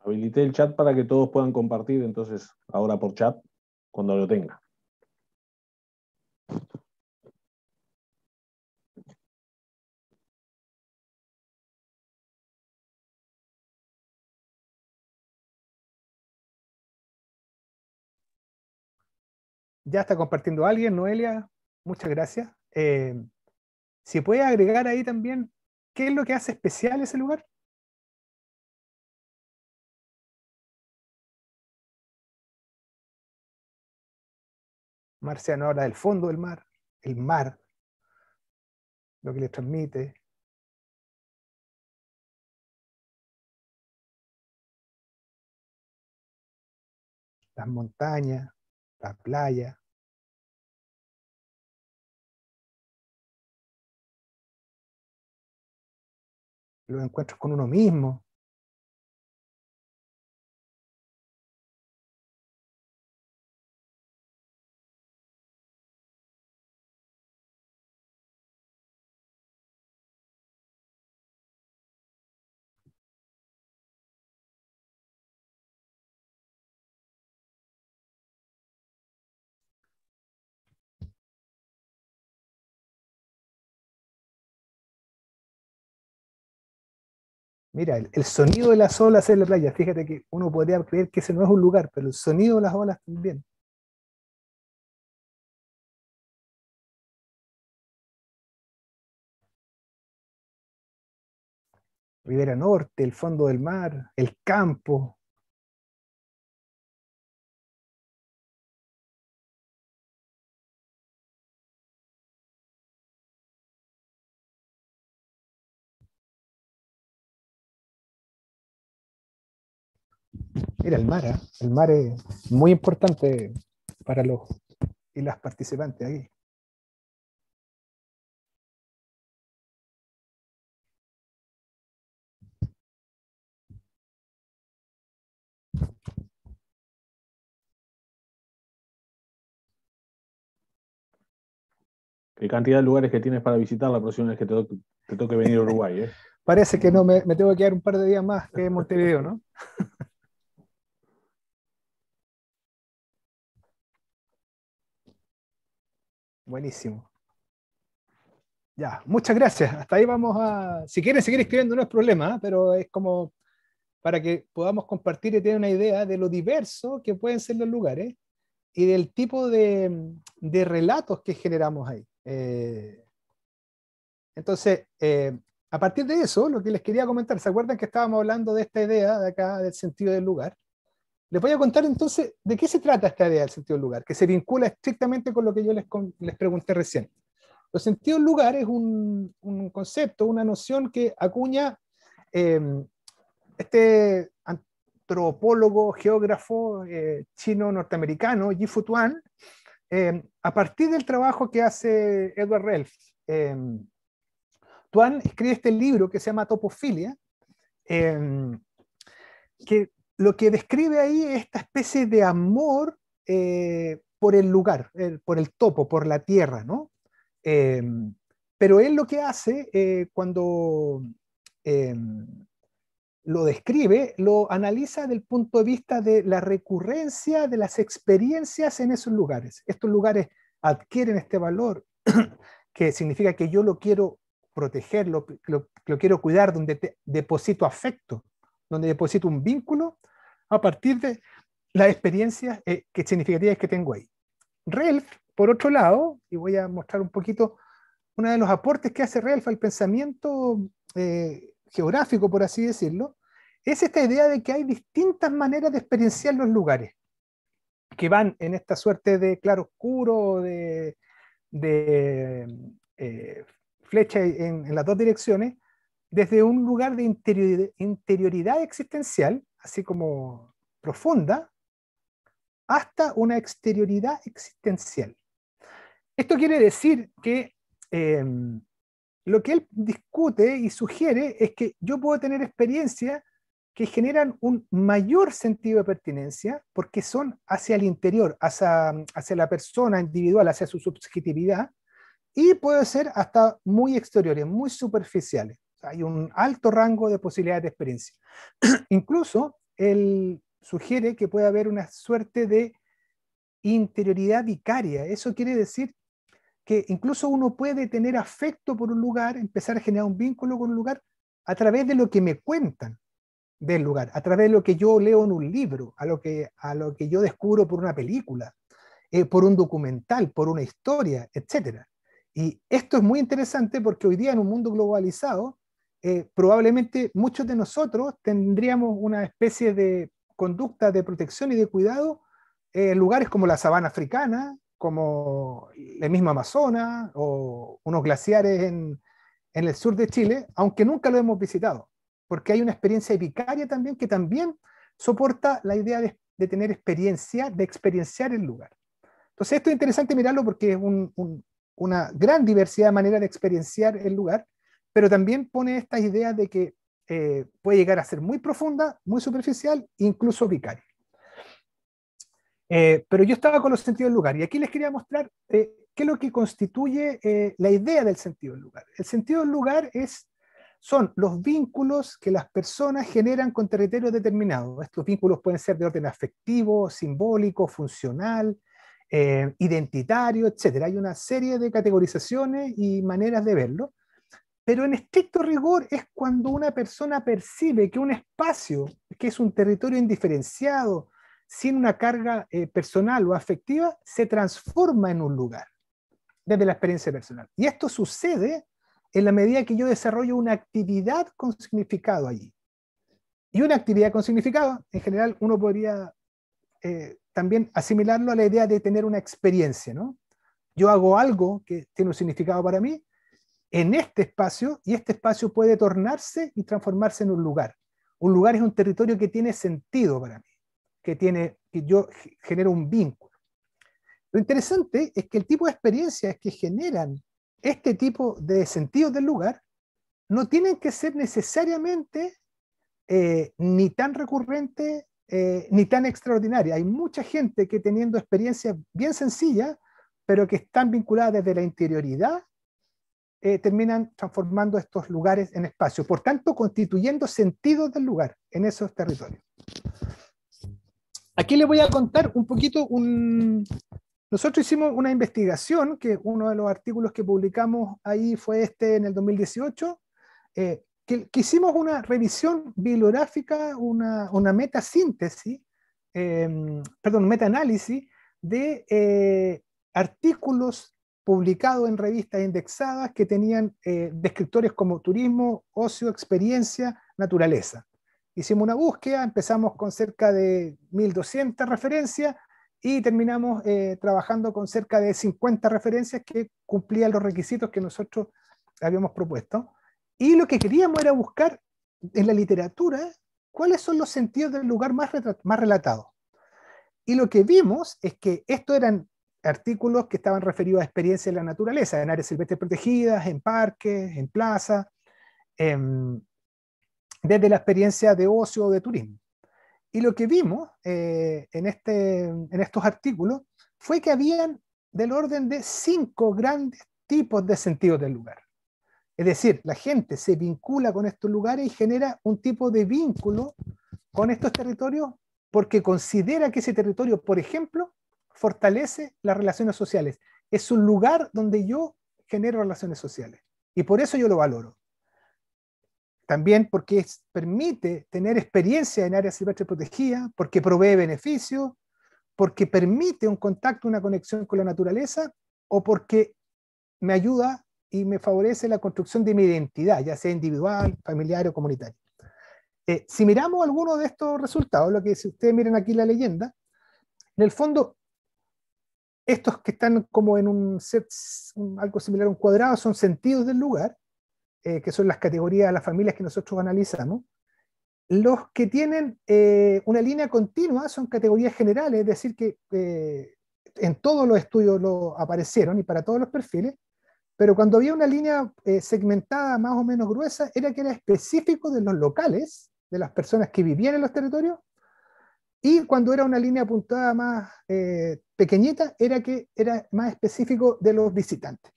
Habilité el chat para que todos puedan compartir, entonces, ahora por chat, cuando lo tenga. Ya está compartiendo alguien, Noelia. Muchas gracias. Eh, si puede agregar ahí también, ¿qué es lo que hace especial ese lugar? Marciano habla del fondo del mar, el mar, lo que le transmite. Las montañas, la playa. Los encuentros con uno mismo. Mira, el, sonido de las olas en la playa, fíjate que uno podría creer que ese no es un lugar, pero el sonido de las olas también. Ribera Norte, el fondo del mar, el campo, mira el mar, ¿eh? el mar es muy importante para los y las participantes ahí ¿Qué cantidad de lugares que tienes para visitar la próxima vez que te, toque, venir a Uruguay? Eh? [LAUGHS] Parece que no, me, me tengo que quedar un par de días más que en Montevideo, ¿no? [LAUGHS] Buenísimo. Ya, muchas gracias. Hasta ahí vamos a. Si quieren seguir escribiendo, no es problema, ¿eh? pero es como para que podamos compartir y tener una idea de lo diverso que pueden ser los lugares y del tipo de, relatos que generamos ahí. Eh, entonces, eh, a partir de eso, lo que les quería comentar, ¿se acuerdan que estábamos hablando de esta idea de acá, del sentido del lugar? Les voy a contar entonces de qué se trata esta idea del sentido del lugar, que se vincula estrictamente con lo que yo les, les pregunté recién. sentido del lugar es un, concepto, una noción que acuña em, este antropólogo, geógrafo eh, chino-norteamericano, Yifu Tuan, em, a partir del trabajo que hace Edward Relf. Em, Tuan escribe este libro que se llama Topofilia, que lo que describe ahí es esta especie de amor eh, por el lugar, por el topo, por la tierra, ¿no? Em, pero él lo que hace eh, cuando em, lo describe, lo analiza desde el punto de vista de la recurrencia de las experiencias en esos lugares. Estos lugares adquieren este valor [CLEARS THROAT] que significa que yo lo quiero proteger, lo, quiero cuidar, donde deposito afecto, donde deposito un vínculo a partir de las experiencias eh, que significativas que tengo ahí. Relf, por otro lado, y voy a mostrar un poquito uno de los aportes que hace Relf al pensamiento eh, geográfico, por así decirlo, es esta idea de que hay distintas maneras de experienciar los lugares, que van en esta suerte de claro oscuro, de, eh, flecha en, las dos direcciones, desde un lugar de interioridad existencial, así como profunda, hasta una exterioridad existencial. Esto quiere decir que em, lo que él discute y sugiere es que yo puedo tener experiencias que generan un mayor sentido de pertinencia porque son hacia el interior, hacia, hacia la persona individual, hacia su subjetividad, y puede ser hasta muy exteriores, muy superficiales hay un alto rango de posibilidades de experiencia. [CLEARS THROAT] Incluso él sugiere que puede haber una suerte de interioridad vicaria. Eso quiere decir que incluso uno puede tener afecto por un lugar, empezar a generar un vínculo con un lugar a través de lo que me cuentan del lugar, a través de lo que yo leo en un libro, a lo que, a lo que yo descubro por una película, eh, por un documental, por una historia, etc. Y esto es muy interesante porque hoy día en un mundo globalizado eh, probablemente muchos de nosotros tendríamos una especie de conducta de protección y de cuidado eh, en lugares como la sabana africana, como el mismo Amazonas o unos glaciares en, el sur de Chile, aunque nunca lo hemos visitado, porque hay una experiencia epicaria también que también soporta la idea de, tener experiencia, de experienciar el lugar. Entonces esto es interesante mirarlo porque es una gran diversidad de maneras de experienciar el lugar pero también pone esta idea de que eh, puede llegar a ser muy profunda, muy superficial, incluso vicaria. Eh, pero yo estaba con los sentidos del lugar y aquí les quería mostrar eh, qué es lo que constituye la idea del sentido del lugar. El sentido del lugar es, son los vínculos que las personas generan con territorio determinados. Estos vínculos pueden ser de orden afectivo, simbólico, funcional, identitario, etc. Hay una serie de categorizaciones y maneras de verlo pero en estricto rigor es cuando una persona percibe que un espacio, que es un territorio indiferenciado, sin una carga eh, personal o afectiva, se transforma en un lugar, desde la experiencia personal. Y esto sucede en la medida que yo desarrollo una actividad con significado allí. Y una actividad con significado, en general, uno podría eh, también asimilarlo a la idea de tener una experiencia, ¿no? Yo hago algo que tiene un significado para mí en este espacio y este espacio puede tornarse y transformarse en un lugar. Un lugar es un territorio que tiene sentido para mí, que, tiene, que yo genero un vínculo. Lo interesante es que el tipo de experiencias que generan este tipo de sentidos del lugar no tienen que ser necesariamente eh, ni tan recurrente, eh, ni tan extraordinaria. Hay mucha gente que teniendo experiencias bien sencillas, pero que están vinculadas desde la interioridad eh, terminan transformando estos lugares en espacios, por tanto constituyendo sentidos del lugar en esos territorios. Aquí les voy a contar un poquito Nosotros hicimos una investigación, que uno de los artículos que publicamos ahí fue este en el 2018, eh, que, hicimos una revisión bibliográfica, una, una metasíntesis, eh, perdón, metaanálisis de eh, artículos publicado en revistas indexadas que tenían eh, descriptores como turismo, ocio, experiencia, naturaleza. Hicimos una búsqueda, empezamos con cerca de 1.200 referencias y terminamos eh, trabajando con cerca de 50 referencias que cumplían los requisitos que nosotros habíamos propuesto. Y lo que queríamos era buscar en la literatura cuáles son los sentidos del lugar más, más relatado. Y lo que vimos es que esto eran artículos que estaban referidos a experiencias de la naturaleza, en áreas silvestres protegidas, en parques, en plazas, em, desde la experiencia de ocio o de turismo. Y lo que vimos eh, en, este, en estos artículos fue que habían del orden de cinco grandes tipos de sentidos del lugar. Es decir, la gente se vincula con estos lugares y genera un tipo de vínculo con estos territorios porque considera que ese territorio, por ejemplo, fortalece las relaciones sociales. Es un lugar donde yo genero relaciones sociales. Y por eso yo lo valoro. También porque permite tener experiencia en áreas silvestres protegidas, porque provee beneficios, porque permite un contacto, una conexión con la naturaleza, o porque me ayuda y me favorece la construcción de mi identidad, ya sea individual, familiar o comunitaria. Eh, si miramos algunos de estos resultados, lo que si ustedes miren aquí la leyenda, en el fondo estos que están como en un set, algo similar a un cuadrado, son sentidos del lugar, eh, que son las categorías, de las familias que nosotros analizamos. Los que tienen eh, una línea continua son categorías generales, es decir, que eh, en todos los estudios lo aparecieron y para todos los perfiles, pero cuando había una línea segmentada más o menos gruesa, era que era específico de los locales, de las personas que vivían en los territorios, y cuando era una línea apuntada más pequeñita era que era más específico de los visitantes.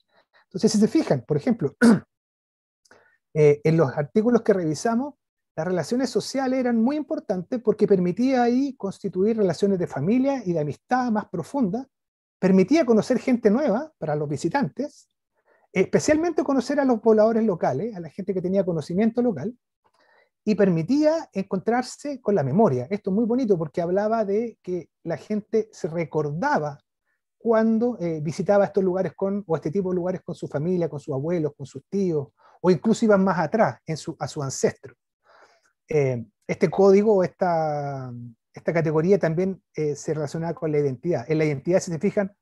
Entonces, si se fijan, por ejemplo, [CLEARS THROAT] eh, en los artículos que revisamos, las relaciones sociales eran muy importantes porque permitía ahí constituir relaciones de familia y de amistad más profunda, permitía conocer gente nueva para los visitantes, especialmente conocer a los pobladores locales, a la gente que tenía conocimiento local, y permitía encontrarse con la memoria. Esto es muy bonito porque hablaba de que la gente se recordaba cuando eh, visitaba estos lugares con, o este tipo de lugares con su familia, con sus abuelos, con sus tíos, o incluso iban más atrás en su, a su ancestro. Eh, este código, esta, esta categoría también eh, se relaciona con la identidad. En la identidad, si se fijan,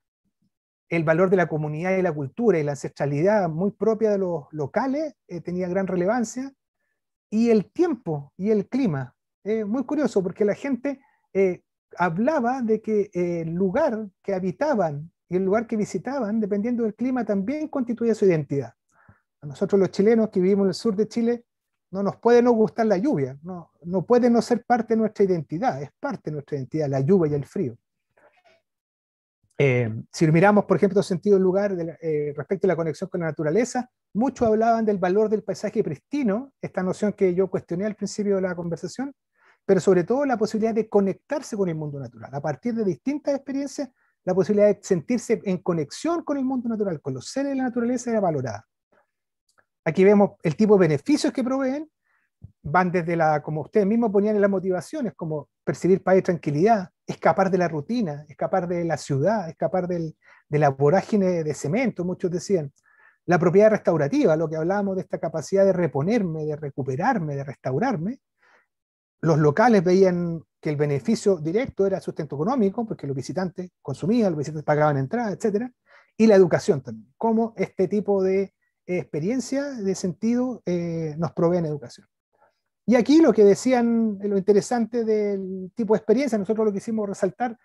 el valor de la comunidad y la cultura y la ancestralidad muy propia de los locales tenía gran relevancia, y el tiempo y el clima. es eh, muy curioso porque la gente eh, hablaba de que eh, el lugar que habitaban y el lugar que visitaban, dependiendo del clima, también constituía su identidad. A nosotros los chilenos que vivimos en el sur de Chile, no nos puede no gustar la lluvia, no, no puede no ser parte de nuestra identidad, es parte de nuestra identidad, la lluvia y el frío. Eh, si miramos, por ejemplo, sentido lugar eh, respecto a la conexión con la naturaleza, muchos hablaban del valor del paisaje pristino, esta noción que yo cuestioné al principio de la conversación, pero sobre todo la posibilidad de conectarse con el mundo natural. A partir de distintas experiencias, la posibilidad de sentirse en conexión con el mundo natural, con los seres de la naturaleza, era valorada. Aquí vemos el tipo de beneficios que proveen van desde la, como ustedes mismos ponían en las motivaciones, como percibir paz y tranquilidad, escapar de la rutina, escapar de la ciudad, escapar del, de la vorágine de cemento, muchos decían. La propiedad restaurativa, lo que hablábamos de esta capacidad de reponerme, de recuperarme, de restaurarme. Los locales veían que el beneficio directo era sustento económico, porque los visitantes consumían, los visitantes pagaban entrada, etc. Y la educación también, cómo este tipo de experiencia, de sentido, eh, nos provee en educación. Y aquí lo que decían, eh, lo interesante del tipo de experiencia, nosotros lo quisimos resaltar,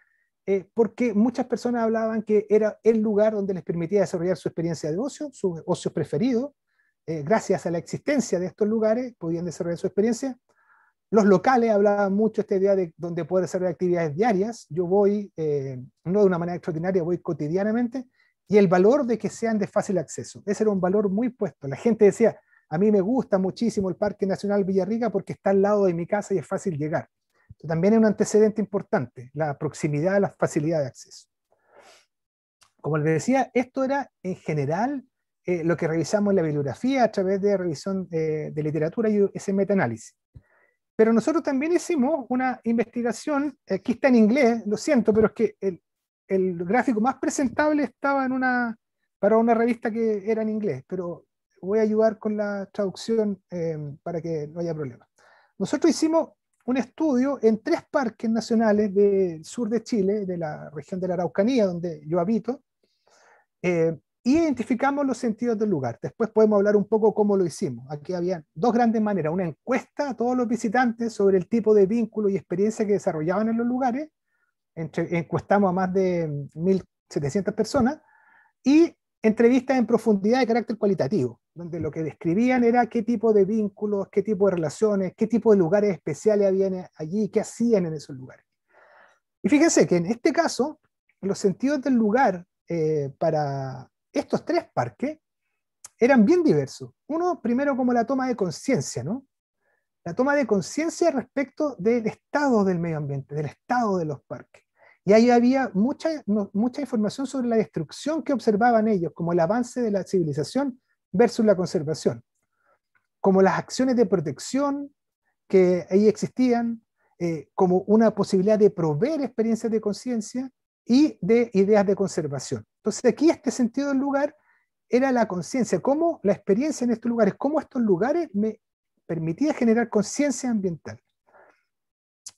eh, porque muchas personas hablaban que era el lugar donde les permitía desarrollar su experiencia de ocio, su ocio preferido. Eh, gracias a la existencia de estos lugares podían desarrollar su experiencia. Los locales hablaban mucho esta idea de donde poder desarrollar actividades diarias. Yo voy, no de una manera extraordinaria, voy cotidianamente. Y el valor de que sean de fácil acceso. Ese era un valor muy puesto. La gente decía, a mí me gusta muchísimo el Parque Nacional Villarrica porque está al lado de mi casa y es fácil llegar. también es un antecedente importante, la proximidad la facilidad de acceso. Como les decía, esto era en general eh, lo que revisamos en la bibliografía a través de revisión eh, de, literatura y ese metaanálisis. Pero nosotros también hicimos una investigación, eh, aquí está en inglés, lo siento, pero es que el, el gráfico más presentable estaba en una, para una revista que era en inglés, pero voy a ayudar con la traducción em, para que no haya problema. Nosotros hicimos un estudio en tres parques nacionales del sur de Chile, de la región de la Araucanía, donde yo habito, eh, y identificamos los sentidos del lugar. Después podemos hablar un poco cómo lo hicimos. Aquí había dos grandes maneras, una encuesta a todos los visitantes sobre el tipo de vínculo y experiencia que desarrollaban en los lugares. encuestamos a más de 1.700 em, personas y entrevistas en profundidad de carácter cualitativo donde lo que describían era qué tipo de vínculos, qué tipo de relaciones, qué tipo de lugares especiales habían allí, qué hacían en esos lugares. Y fíjense que en este caso, los sentidos del lugar eh, para estos tres parques eran bien diversos. Uno, primero, como la toma de conciencia, ¿no? La toma de conciencia respecto del estado del medio ambiente, del estado de los parques. Y ahí había mucha, mucha información sobre la destrucción que observaban ellos, como el avance de la civilización versus la conservación, como las acciones de protección que ahí existían, eh, como una posibilidad de proveer experiencias de conciencia y de ideas de conservación. Entonces aquí este sentido del lugar era la conciencia, como la experiencia en estos lugares, cómo estos lugares me permitía generar conciencia ambiental.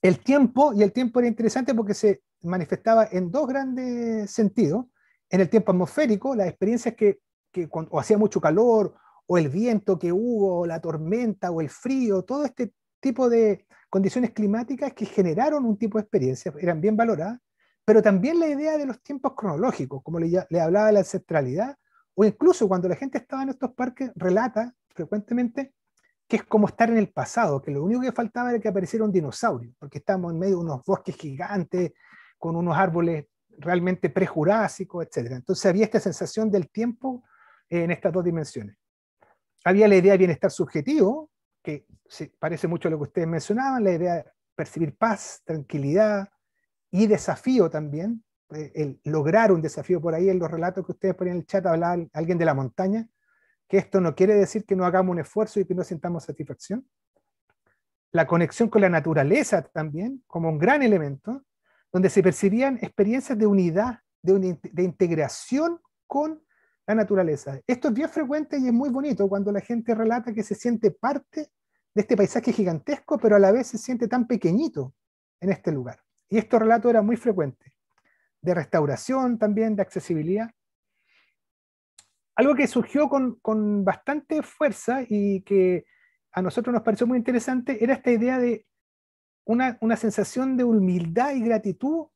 El tiempo, y el tiempo era interesante porque se manifestaba en dos grandes sentidos. En el tiempo atmosférico, las experiencias que que o hacía mucho calor, o el viento que hubo, o la tormenta, o el frío, todo este tipo de condiciones climáticas que generaron un tipo de experiencia, eran bien valoradas, pero también la idea de los tiempos cronológicos, como le, hablaba la ancestralidad, o incluso cuando la gente estaba en estos parques, relata frecuentemente que es como estar en el pasado, que lo único que faltaba era que apareciera un dinosaurio, porque estamos en medio de unos bosques gigantes, con unos árboles realmente prejurásicos, etc. Entonces había esta sensación del tiempo en estas dos dimensiones. Había la idea de bienestar subjetivo, que se parece mucho a lo que ustedes mencionaban, la idea de percibir paz, tranquilidad y desafío también, eh, el lograr un desafío por ahí en los relatos que ustedes ponían en el chat, hablaba alguien de la montaña, que esto no quiere decir que no hagamos un esfuerzo y que no sintamos satisfacción. La conexión con la naturaleza también, como un gran elemento, donde se percibían experiencias de unidad, de, de integración con naturaleza. Esto es bien frecuente y es muy bonito cuando la gente relata que se siente parte de este paisaje gigantesco, pero a la vez se siente tan pequeñito en este lugar. Y estos relato era muy frecuente, de restauración también, de accesibilidad. Algo que surgió con, bastante fuerza y que a nosotros nos pareció muy interesante era esta idea de una, una, sensación de humildad y gratitud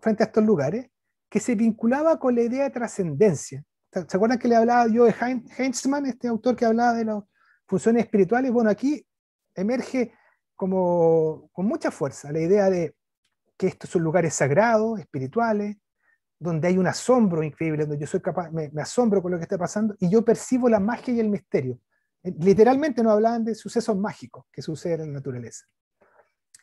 frente a estos lugares que se vinculaba con la idea de trascendencia. ¿Se acuerdan que le hablaba yo de Heinzmann, este autor que hablaba de las funciones espirituales? Bueno, aquí emerge como, con mucha fuerza la idea de que estos son lugares sagrados, espirituales, donde hay un asombro increíble, donde yo soy capaz, me, asombro con lo que está pasando y yo percibo la magia y el misterio. Eh, literalmente nos hablaban de sucesos mágicos que suceden en la naturaleza.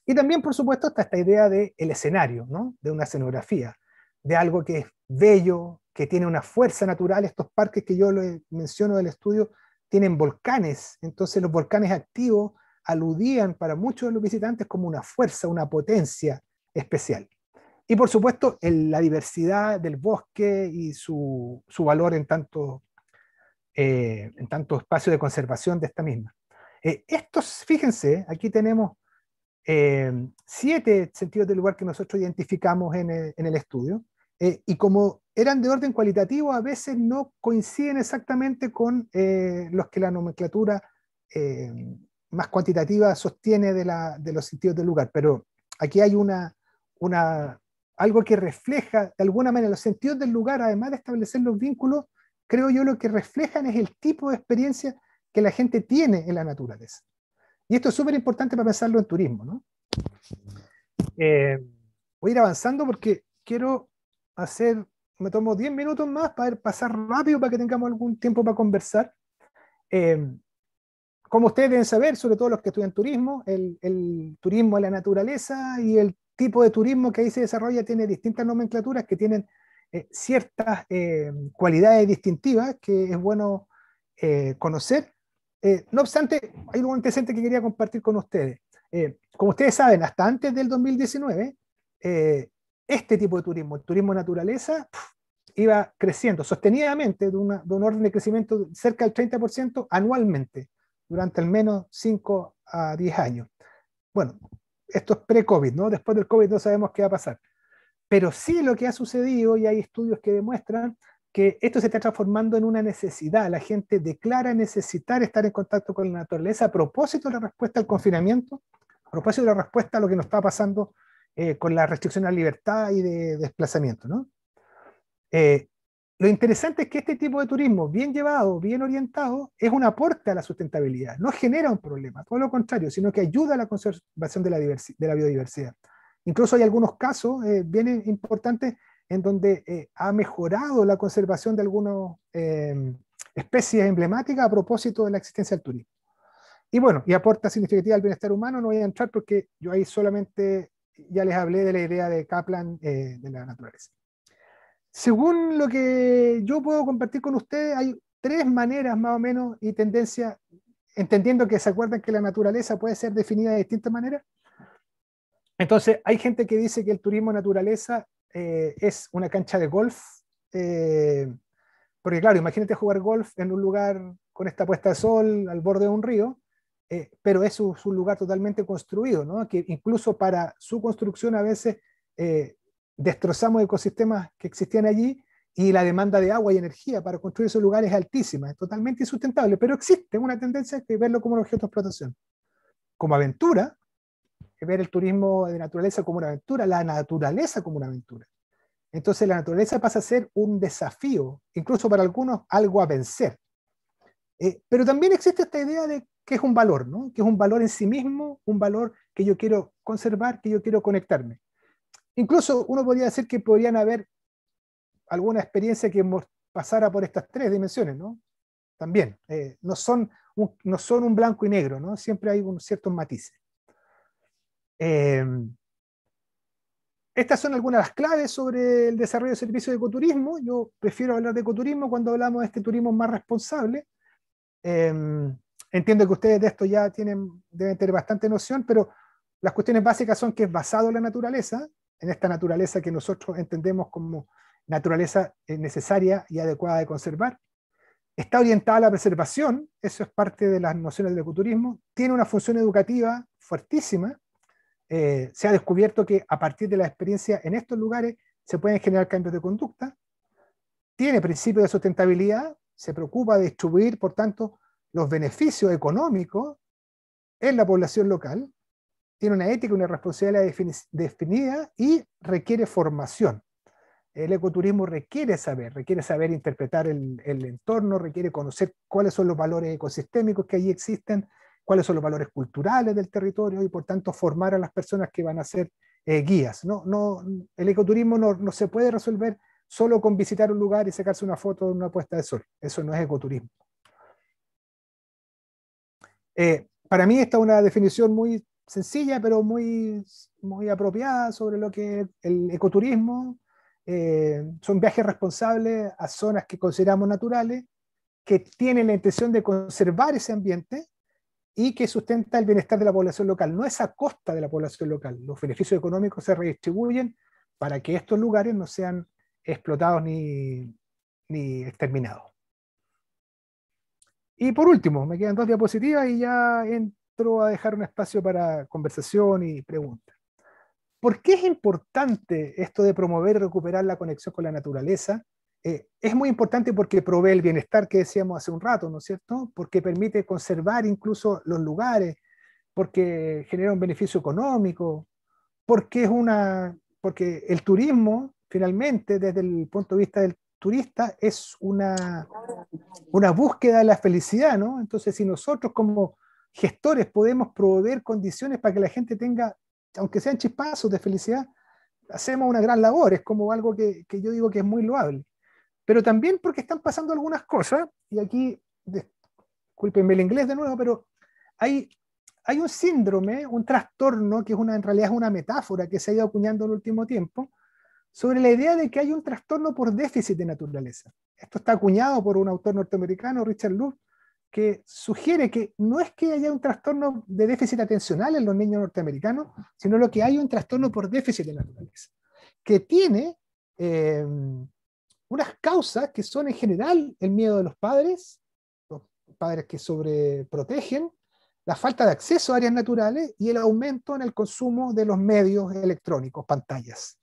Y también, por supuesto, está esta idea del el escenario, ¿no? de una escenografía, de algo que es bello, que tiene una fuerza natural, estos parques que yo menciono del estudio tienen volcanes, entonces los volcanes activos aludían para muchos de los visitantes como una fuerza, una potencia especial. Y por supuesto, la diversidad del bosque y su, valor en tanto, eh, en tanto espacio de conservación de esta misma. Eh, estos, fíjense, aquí tenemos eh, siete sentidos del lugar que nosotros identificamos en el estudio. Eh, y como eran de orden cualitativo, a veces no coinciden exactamente con eh, los que la nomenclatura eh, más cuantitativa sostiene de, los sentidos del lugar. Pero aquí hay algo que refleja, de alguna manera, los sentidos del lugar, además de establecer los vínculos, creo yo lo que reflejan es el tipo de experiencia que la gente tiene en la naturaleza. Y esto es súper importante para pensarlo en turismo. voy a ir avanzando porque quiero hacer, me tomo 10 minutos más para pasar rápido para que tengamos algún tiempo para conversar. Em, como ustedes deben saber, sobre todo los que estudian turismo, el, turismo a la naturaleza y el tipo de turismo que ahí se desarrolla tiene distintas nomenclaturas que tienen eh, ciertas em, cualidades distintivas que es bueno eh, conocer. Eh, no obstante, hay un antecedente que quería compartir con ustedes. como ustedes saben, hasta antes del 2019, este tipo de turismo, el turismo naturaleza, iba creciendo sostenidamente de, un orden de crecimiento cerca del 30% anualmente durante al menos 5 a 10 años. Bueno, esto es pre-COVID, ¿no? Después del COVID no sabemos qué va a pasar. Pero sí lo que ha sucedido, y hay estudios que demuestran, que esto se está transformando en una necesidad. La gente declara necesitar estar en contacto con la naturaleza a propósito de la respuesta al confinamiento, a propósito de la respuesta a lo que nos está pasando eh, con la restricción a la libertad y de, desplazamiento. ¿no? Eh, lo interesante es que este tipo de turismo, bien llevado, bien orientado, es un aporte a la sustentabilidad, no genera un problema, todo lo contrario, sino que ayuda a la conservación de la, de la biodiversidad. Incluso hay algunos casos eh, bien importantes en donde ha mejorado la conservación de algunas em, especies emblemáticas a propósito de la existencia del turismo. Y bueno, y aporta significativa al bienestar humano, no voy a entrar porque yo ahí solamente ya les hablé de la idea de Kaplan eh, de la naturaleza. Según lo que yo puedo compartir con ustedes, hay tres maneras más o menos y tendencias, entendiendo que se acuerdan que la naturaleza puede ser definida de distintas maneras. Entonces, hay gente que dice que el turismo naturaleza eh, es una cancha de golf, eh, porque claro, imagínate jugar golf en un lugar con esta puesta de sol al borde de un río, eh, pero es un, lugar totalmente construido, ¿no? que incluso para su construcción a veces eh, destrozamos ecosistemas que existían allí y la demanda de agua y energía para construir esos lugares es altísima, es totalmente insustentable, pero existe una tendencia de verlo como un objeto de explotación. Como aventura, eh, ver el turismo de naturaleza como una aventura, la naturaleza como una aventura. Entonces la naturaleza pasa a ser un desafío, incluso para algunos algo a vencer. Eh, pero también existe esta idea de que es un valor, ¿no? que es un valor en sí mismo, un valor que yo quiero conservar, que yo quiero conectarme. Incluso uno podría decir que podrían haber alguna experiencia que pasara por estas tres dimensiones, ¿no? También, eh, no, son un, no son un blanco y negro, ¿no? Siempre hay ciertos matices. Em, estas son algunas de las claves sobre el desarrollo de servicios de ecoturismo. Yo prefiero hablar de ecoturismo cuando hablamos de este turismo más responsable. Em, entiendo que ustedes de esto ya tienen, deben tener bastante noción, pero las cuestiones básicas son que es basado en la naturaleza, en esta naturaleza que nosotros entendemos como naturaleza eh, necesaria y adecuada de conservar. Está orientada a la preservación, eso es parte de las nociones del ecoturismo. Tiene una función educativa fuertísima. Eh, se ha descubierto que a partir de la experiencia en estos lugares se pueden generar cambios de conducta. Tiene principios de sustentabilidad, se preocupa de distribuir, por tanto, los beneficios económicos en la población local, tiene una ética y una responsabilidad definida y requiere formación. El ecoturismo requiere saber, requiere saber interpretar el, entorno, requiere conocer cuáles son los valores ecosistémicos que allí existen, cuáles son los valores culturales del territorio y por tanto formar a las personas que van a ser eh, guías. No, el ecoturismo no se puede resolver solo con visitar un lugar y sacarse una foto de una puesta de sol. Eso no es ecoturismo. Eh, para mí esta es una definición muy sencilla, pero muy, muy apropiada sobre lo que es el ecoturismo. Eh, son viajes responsables a zonas que consideramos naturales, que tienen la intención de conservar ese ambiente y que sustenta el bienestar de la población local. No es a costa de la población local. Los beneficios económicos se redistribuyen para que estos lugares no sean explotados ni exterminados. Y por último, me quedan dos diapositivas y ya entro a dejar un espacio para conversación y preguntas. ¿Por qué es importante esto de promover y recuperar la conexión con la naturaleza? Eh, es muy importante porque provee el bienestar que decíamos hace un rato, ¿no es cierto? Porque permite conservar incluso los lugares, porque genera un beneficio económico, porque es una, porque el turismo finalmente desde el punto de vista del turista es una, una búsqueda de la felicidad, ¿no? Entonces, si nosotros como gestores podemos proveer condiciones para que la gente tenga, aunque sean chispazos de felicidad, hacemos una gran labor, es como algo que, que yo digo que es muy loable. Pero también porque están pasando algunas cosas, y aquí, discúlpenme el inglés de nuevo, pero hay, hay un síndrome, un trastorno, que es una, en realidad es una metáfora que se ha ido acuñando en el último tiempo, sobre la idea de que hay un trastorno por déficit de naturaleza. Esto está acuñado por un autor norteamericano, Richard Luke, que sugiere que no es que haya un trastorno de déficit atencional en los niños norteamericanos, sino lo que hay un trastorno por déficit de naturaleza, que tiene em, unas causas que son en general el miedo de los padres, los padres que sobreprotegen, la falta de acceso a áreas naturales y el aumento en el consumo de los medios electrónicos, pantallas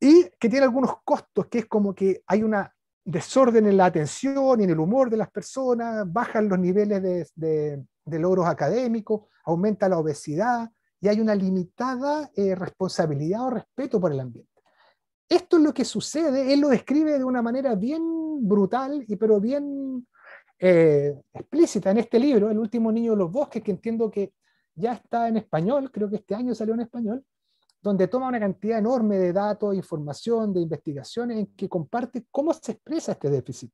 y que tiene algunos costos, que es como que hay una desorden en la atención y en el humor de las personas, bajan los niveles de, logros académicos, aumenta la obesidad y hay una limitada eh, responsabilidad o respeto por el ambiente. Esto es lo que sucede, él lo describe de una manera bien brutal, y pero bien eh, explícita en este libro, El último niño de los bosques, que entiendo que ya está en español, creo que este año salió en español, donde toma una cantidad enorme de datos, información, de investigaciones en que comparte cómo se expresa este déficit.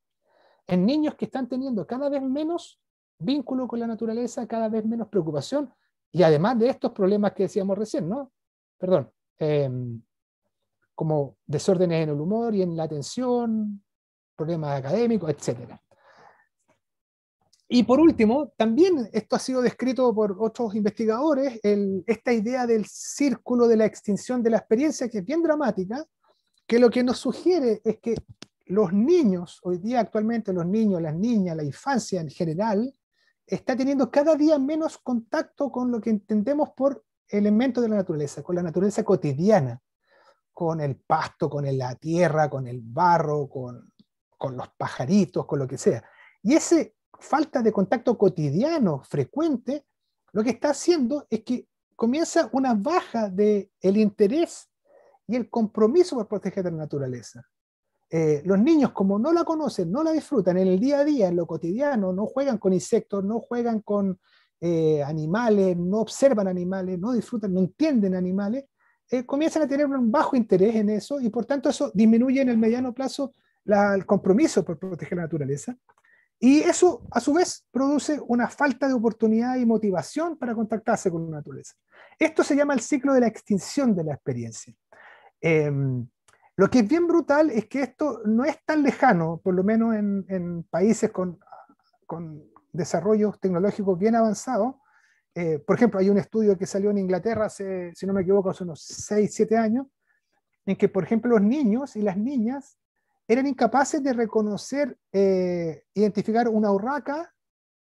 En niños que están teniendo cada vez menos vínculo con la naturaleza, cada vez menos preocupación, y además de estos problemas que decíamos recién, ¿no? Perdón, em, como desórdenes en el humor y en la atención, problemas académicos, etc. Y por último, también esto ha sido descrito por otros investigadores, esta idea del círculo de la extinción de la experiencia, que es bien dramática, que lo que nos sugiere es que los niños, hoy día actualmente los niños, las niñas, la infancia en general, está teniendo cada día menos contacto con lo que entendemos por elementos de la naturaleza, con la naturaleza cotidiana, con el pasto, con la tierra, con el barro, con, con los pajaritos, con lo que sea. Y ese falta de contacto cotidiano, frecuente, lo que está haciendo es que comienza una baja del el interés y el compromiso por proteger la naturaleza. Eh, los niños, como no la conocen, no la disfrutan en el día a día, en lo cotidiano, no juegan con insectos, no juegan con eh, animales, no observan animales, no disfrutan, no entienden animales, eh, comienzan a tener un bajo interés en eso y por tanto eso disminuye en el mediano plazo el compromiso por proteger la naturaleza y eso, a su vez, produce una falta de oportunidad y motivación para contactarse con la naturaleza. Esto se llama el ciclo de la extinción de la experiencia. Em, lo que es bien brutal es que esto no es tan lejano, por lo menos en, países con, con desarrollos tecnológicos bien avanzado. Eh, por ejemplo, hay un estudio que salió en Inglaterra, hace, si no me equivoco, hace unos 6, 7 años, en que, por ejemplo, los niños y las niñas eran incapaces de reconocer, eh, identificar una urraca,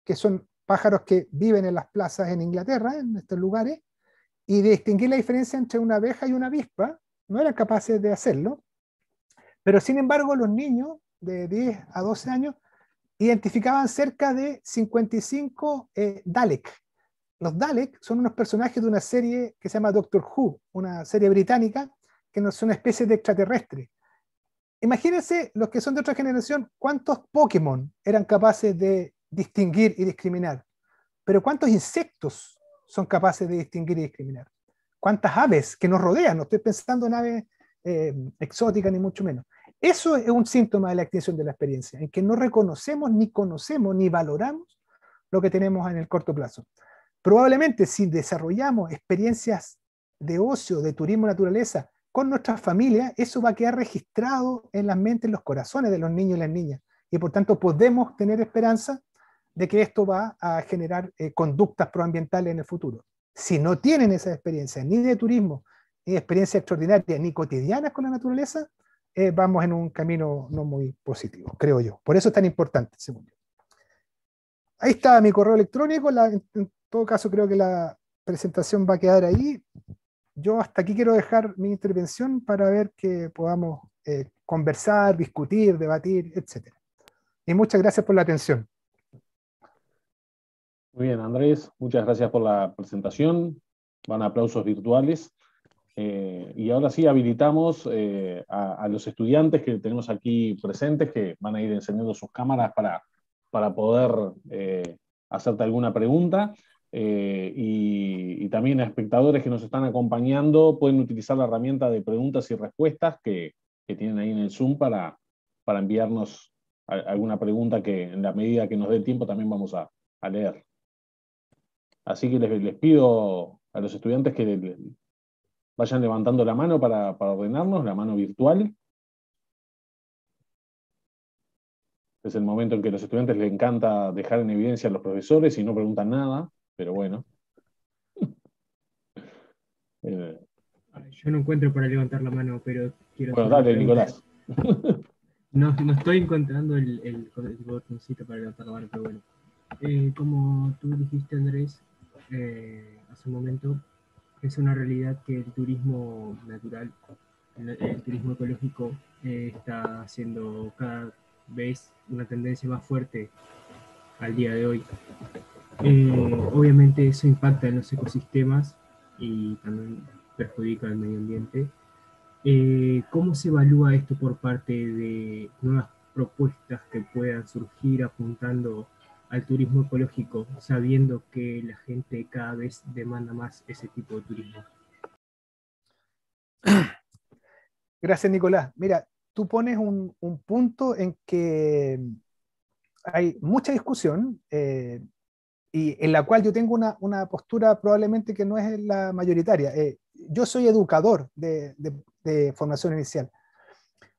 que son pájaros que viven en las plazas en Inglaterra, en estos lugares, y de distinguir la diferencia entre una abeja y una avispa, no eran capaces de hacerlo, pero sin embargo los niños de 10 a 12 años identificaban cerca de 55 eh, Dalek. Los Daleks son unos personajes de una serie que se llama Doctor Who, una serie británica, que no son una especie de extraterrestre. Imagínense los que son de otra generación, cuántos Pokémon eran capaces de distinguir y discriminar, pero cuántos insectos son capaces de distinguir y discriminar, cuántas aves que nos rodean, no estoy pensando en aves eh, exóticas ni mucho menos. Eso es un síntoma de la extinción de la experiencia, en que no reconocemos, ni conocemos, ni valoramos lo que tenemos en el corto plazo. Probablemente si desarrollamos experiencias de ocio, de turismo naturaleza, con nuestras familias, eso va a quedar registrado en las mentes, en los corazones de los niños y las niñas. Y por tanto podemos tener esperanza de que esto va a generar eh, conductas proambientales en el futuro. Si no tienen esa experiencia, ni de turismo, ni de experiencia extraordinaria, ni cotidianas con la naturaleza, eh, vamos en un camino no muy positivo, creo yo. Por eso es tan importante, según este yo. Ahí está mi correo electrónico. en todo caso, creo que la presentación va a quedar ahí yo hasta aquí quiero dejar mi intervención para ver que podamos eh, conversar, discutir, debatir, etc. Y muchas gracias por la atención. Muy bien, Andrés, muchas gracias por la presentación. Van aplausos virtuales. Eh, y ahora sí, habilitamos eh, a, los estudiantes que tenemos aquí presentes, que van a ir encendiendo sus cámaras para, para poder hacerte alguna pregunta. Eh, y, también a espectadores que nos están acompañando, pueden utilizar la herramienta de preguntas y respuestas que, tienen ahí en el Zoom para, enviarnos alguna pregunta que en la medida que nos dé tiempo también vamos a, leer. Así que les, pido a los estudiantes que vayan levantando la mano para, para ordenarnos, la mano virtual. Es el momento en que a los estudiantes les encanta dejar en evidencia a los profesores y no preguntan nada pero bueno. [LAUGHS] Eh, yo no encuentro para levantar la mano, pero quiero. No, estoy encontrando el, el, botoncito para levantar la mano, pero bueno. Eh, como tú dijiste, Andrés, eh, hace un momento, es una realidad que el turismo natural, el, turismo ecológico, está haciendo cada vez una tendencia más fuerte al día de hoy. Eh, obviamente eso impacta en los ecosistemas y también perjudica al medio ambiente. Eh, ¿Cómo se evalúa esto por parte de nuevas propuestas que puedan surgir apuntando al turismo ecológico, sabiendo que la gente cada vez demanda más ese tipo de turismo? [COUGHS] Gracias, Nicolás. Mira, tú pones un, punto en que hay mucha discusión. Eh, y en la cual yo tengo una, postura probablemente que no es la mayoritaria. Eh, yo soy educador de, formación inicial.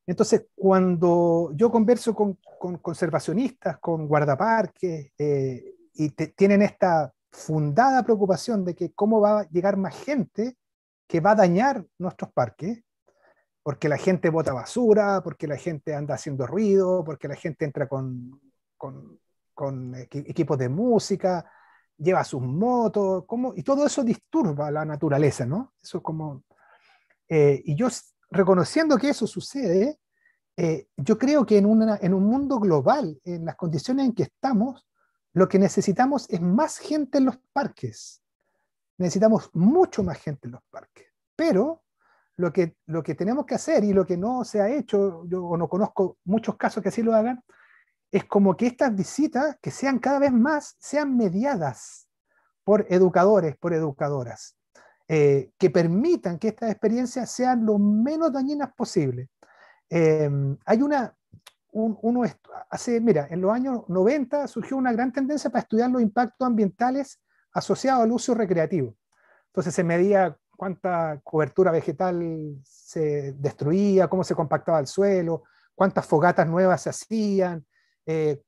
Entonces, cuando yo converso con, conservacionistas, con guardaparques, eh, y tienen esta fundada preocupación de que cómo va a llegar más gente que va a dañar nuestros parques, porque la gente bota basura, porque la gente anda haciendo ruido, porque la gente entra con con equipos de música, lleva sus motos, y todo eso disturba la naturaleza, ¿no? Eso es como... Eh, y yo, reconociendo que eso sucede, eh, yo creo que en, en un mundo global, en las condiciones en que estamos, lo que necesitamos es más gente en los parques. Necesitamos mucho más gente en los parques. Pero lo que, lo que tenemos que hacer y lo que no se ha hecho, yo no conozco muchos casos que así lo hagan, es como que estas visitas, que sean cada vez más, sean mediadas por educadores, por educadoras, eh, que permitan que estas experiencias sean lo menos dañinas posible. Em, hay una, uno hace, mira, en los años 90 surgió una gran tendencia para estudiar los impactos ambientales asociados al uso recreativo. Entonces se medía cuánta cobertura vegetal se destruía, cómo se compactaba el suelo, cuántas fogatas nuevas se hacían, eh,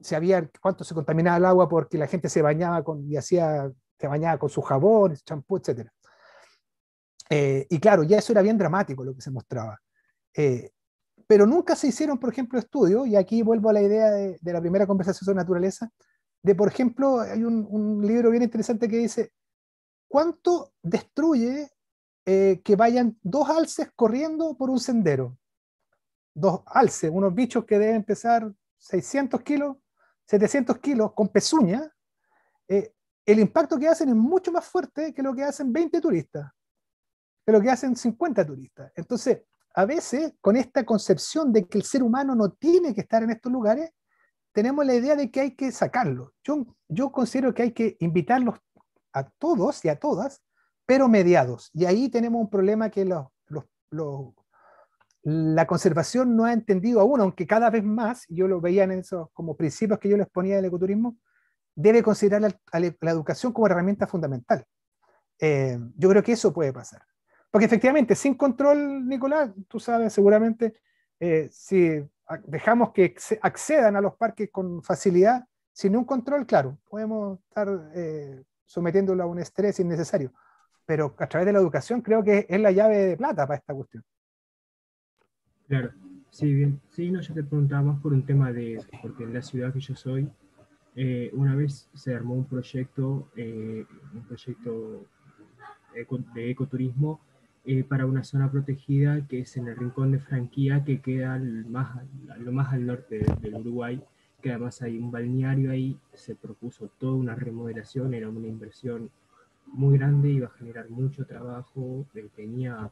se había, cuánto se contaminaba el agua porque la gente se bañaba con, y hacía, se bañaba con su jabón, champú, etc. Eh, y claro, ya eso era bien dramático lo que se mostraba. Eh, pero nunca se hicieron, por ejemplo, estudios, y aquí vuelvo a la idea de, la primera conversación sobre naturaleza, de, por ejemplo, hay un, libro bien interesante que dice, ¿cuánto destruye que vayan dos alces corriendo por un sendero? Dos alces, unos bichos que deben empezar 600 kilos, 700 kilos con pezuña, eh, el impacto que hacen es mucho más fuerte que lo que hacen 20 turistas, que lo que hacen 50 turistas. Entonces, a veces, con esta concepción de que el ser humano no tiene que estar en estos lugares, tenemos la idea de que hay que sacarlo. Yo, yo considero que hay que invitarlos a todos y a todas, pero mediados. Y ahí tenemos un problema que los la conservación no ha entendido aún, aunque cada vez más, yo lo veía en esos como principios que yo les ponía del ecoturismo, debe considerar la, educación como herramienta fundamental. Eh, yo creo que eso puede pasar. Porque efectivamente, sin control, Nicolás, tú sabes seguramente, eh, si dejamos que accedan a los parques con facilidad, sin un control, claro, podemos estar eh, sometiéndolo a un estrés innecesario. Pero a través de la educación creo que es la llave de plata para esta cuestión. Claro, sí, bien. Sí, no, yo te preguntaba más por un tema de porque en la ciudad que yo soy, eh, una vez se armó un proyecto, eh, un proyecto de ecoturismo eh, para una zona protegida que es en el rincón de Franquía, que queda lo más al norte del, del Uruguay, que además hay un balneario ahí, se propuso toda una remodelación, era una inversión muy grande, iba a generar mucho trabajo, tenía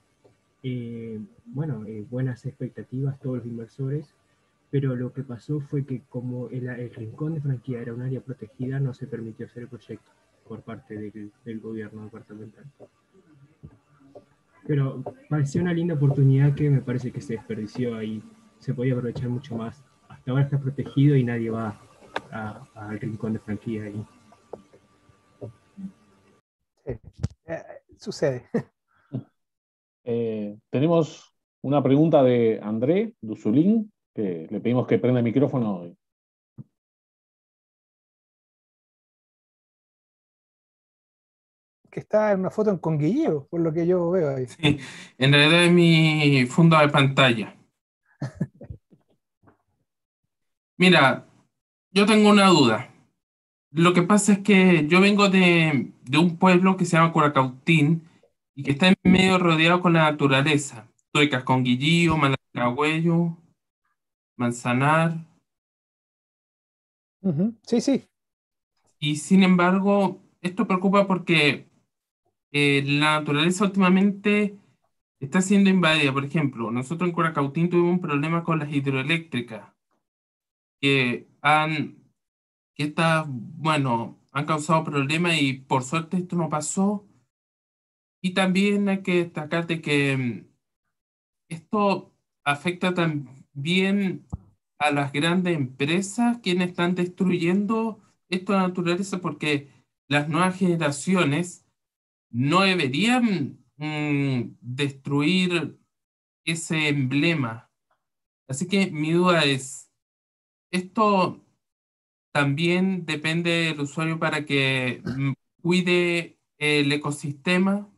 eh, bueno, eh, buenas expectativas todos los inversores, pero lo que pasó fue que como el, rincón de Franquía era un área protegida, no se permitió hacer el proyecto por parte del, gobierno departamental. Pero pareció una linda oportunidad que me parece que se desperdició ahí, se podía aprovechar mucho más. Hasta ahora está protegido y nadie va al rincón de Franquía ahí. Sí. Eh, sucede. Eh, tenemos una pregunta de André Duzulín, que le pedimos que prenda el micrófono hoy. que está en una foto en Conguilleo, por lo que yo veo ahí. Sí, en realidad es mi fondo de pantalla. Mira, yo tengo una duda. Lo que pasa es que yo vengo de, de un pueblo que se llama Curacautín, y que está en medio rodeado con la naturaleza. Toicas con Guillío, Malacagüello, Manzanar. Sí, sí. Y sin embargo, esto preocupa porque eh, la naturaleza últimamente está siendo invadida. Por ejemplo, nosotros en Curacautín tuvimos un problema con las hidroeléctricas que han, está, bueno, han causado problemas y por suerte esto no pasó y también hay que destacar que mm, esto afecta también a las grandes empresas quienes están destruyendo esta naturaleza porque las nuevas generaciones no deberían mm, destruir ese emblema. Así que mi duda es, esto también depende del usuario para que mm, cuide el ecosistema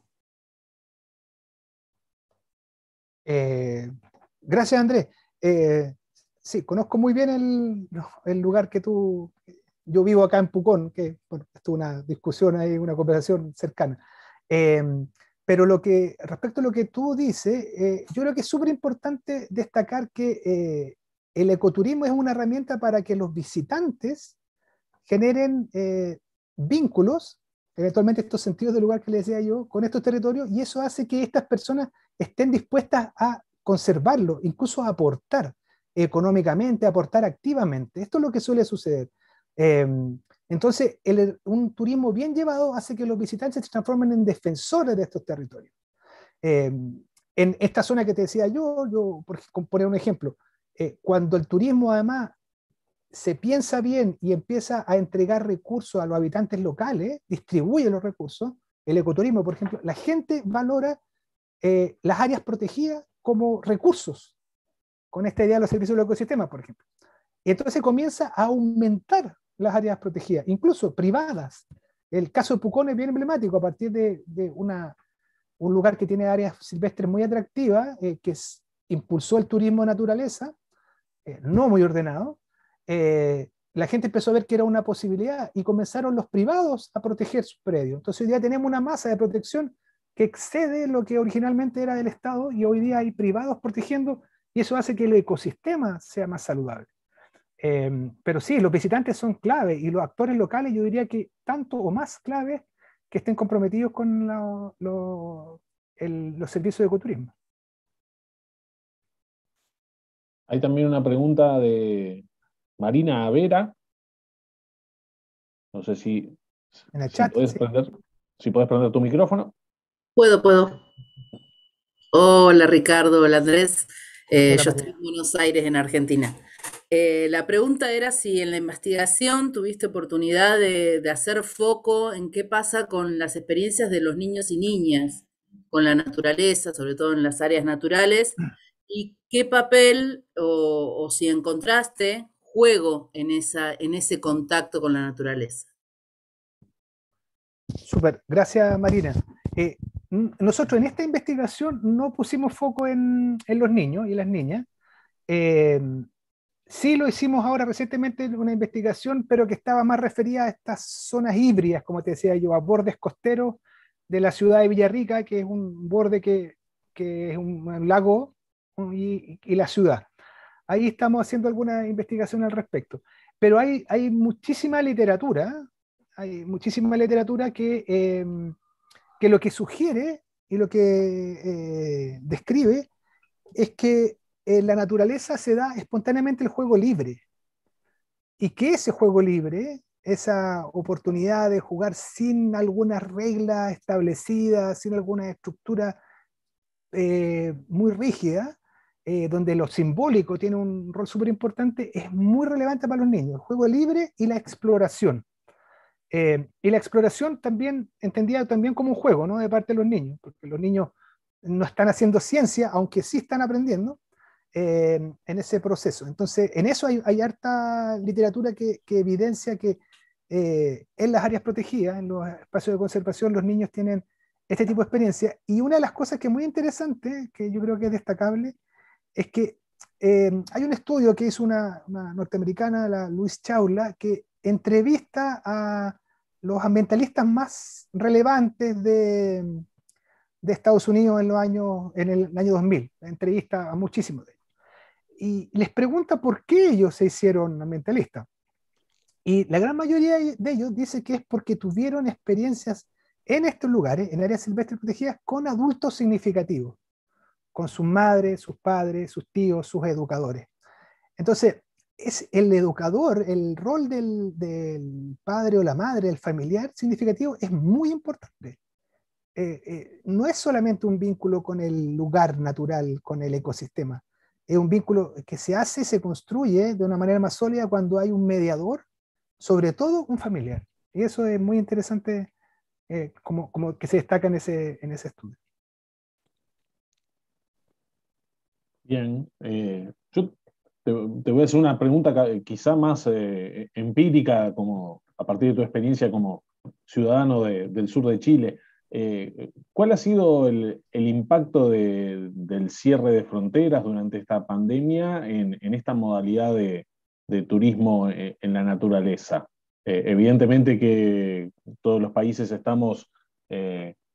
Eh, gracias, Andrés. Eh, sí, conozco muy bien el, lugar que tú... Yo vivo acá en Pucón, que estuvo una discusión ahí, una conversación cercana. Eh, pero respecto a lo que tú dices, yo creo que es súper importante destacar que el ecoturismo es una herramienta para que los visitantes generen vínculos eventualmente estos sentidos de lugar que les decía yo, con estos territorios, y eso hace que estas personas estén dispuestas a conservarlo, incluso a aportar económicamente, a aportar activamente. Esto es lo que suele suceder. Em, entonces, un turismo bien llevado hace que los visitantes se transformen en defensores de estos territorios. Em, en esta zona que te decía yo, yo por, poner un ejemplo, eh, cuando el turismo además se piensa bien y empieza a entregar recursos a los habitantes locales, distribuye los recursos, el ecoturismo, por ejemplo, la gente valora eh, las áreas protegidas como recursos, con esta idea de los servicios del ecosistema por ejemplo. entonces entonces comienza a aumentar las áreas protegidas, incluso privadas. El caso de Pucón es bien emblemático, a partir de, un lugar que tiene áreas silvestres muy atractivas, eh, que impulsó el turismo de naturaleza, eh, no muy ordenado, eh, la gente empezó a ver que era una posibilidad y comenzaron los privados a proteger su predio, Entonces hoy día tenemos una masa de protección que excede lo que originalmente era del Estado y hoy día hay privados protegiendo y eso hace que el ecosistema sea más saludable. Eh, pero sí, los visitantes son clave y los actores locales yo diría que tanto o más clave que estén comprometidos con los servicios de ecoturismo. Hay también una pregunta de Marina Avera, No sé si, en si puedes prender, tu micrófono. Puedo, puedo. Hola Ricardo, hola Andrés. Eh, yo estoy en Buenos Aires, en Argentina. Eh, la pregunta era si en la investigación tuviste oportunidad de, hacer foco en qué pasa con las experiencias de los niños y niñas, con la naturaleza, sobre todo en las áreas naturales, y qué papel o, o si encontraste juego en, ese contacto con la naturaleza. super, gracias Marina. Eh, nosotros en esta investigación no pusimos foco en, los niños y las niñas. Eh, sí lo hicimos ahora recientemente una investigación, pero que estaba más referida a estas zonas híbridas, como te decía yo, a bordes costeros de la ciudad de Villarrica, que es un borde que, es un, lago y, la ciudad. Ahí estamos haciendo alguna investigación al respecto. Pero hay, muchísima literatura, hay muchísima literatura que, em, que lo que sugiere y lo que eh, describe es que en eh, la naturaleza se da espontáneamente el juego libre y que ese juego libre, esa oportunidad de jugar sin alguna regla establecida, sin alguna estructura eh, muy rígida, eh, donde lo simbólico tiene un rol súper importante, es muy relevante para los niños, el juego libre y la exploración. Eh, y la exploración también entendida también como un juego, ¿no? De parte de los niños, porque los niños no están haciendo ciencia, aunque sí están aprendiendo eh, en ese proceso. Entonces, en eso hay, hay harta literatura que, que evidencia que en las áreas protegidas, en los espacios de conservación, los niños tienen este tipo de experiencia. Y una de las cosas que es muy interesante, que yo creo que es destacable, es que eh, hay un estudio que hizo una, norteamericana, la Luis Chaula, que entrevista a los ambientalistas más relevantes de, Estados Unidos en, en el año 2000. Entrevista a muchísimos de ellos. Y les pregunta por qué ellos se hicieron ambientalistas. Y la gran mayoría de ellos dice que es porque tuvieron experiencias en estos lugares, en áreas silvestres protegidas, con adultos significativos con sus madres, sus padres, sus tíos, sus educadores. Entonces, es el educador, el rol del, padre o la madre, el familiar significativo, es muy importante. Eh, eh, no es solamente un vínculo con el lugar natural, con el ecosistema. Es un vínculo que se hace, se construye de una manera más sólida cuando hay un mediador, sobre todo un familiar. Y eso es muy interesante eh, como, como, que se destaca en ese, en ese estudio. Bien, eh, yo te, voy a hacer una pregunta quizá más eh, empírica, como a partir de tu experiencia como ciudadano del sur de Chile. Eh, ¿Cuál ha sido el, impacto del cierre de fronteras durante esta pandemia en, esta modalidad de, turismo en la naturaleza? evidentemente que todos los países estamos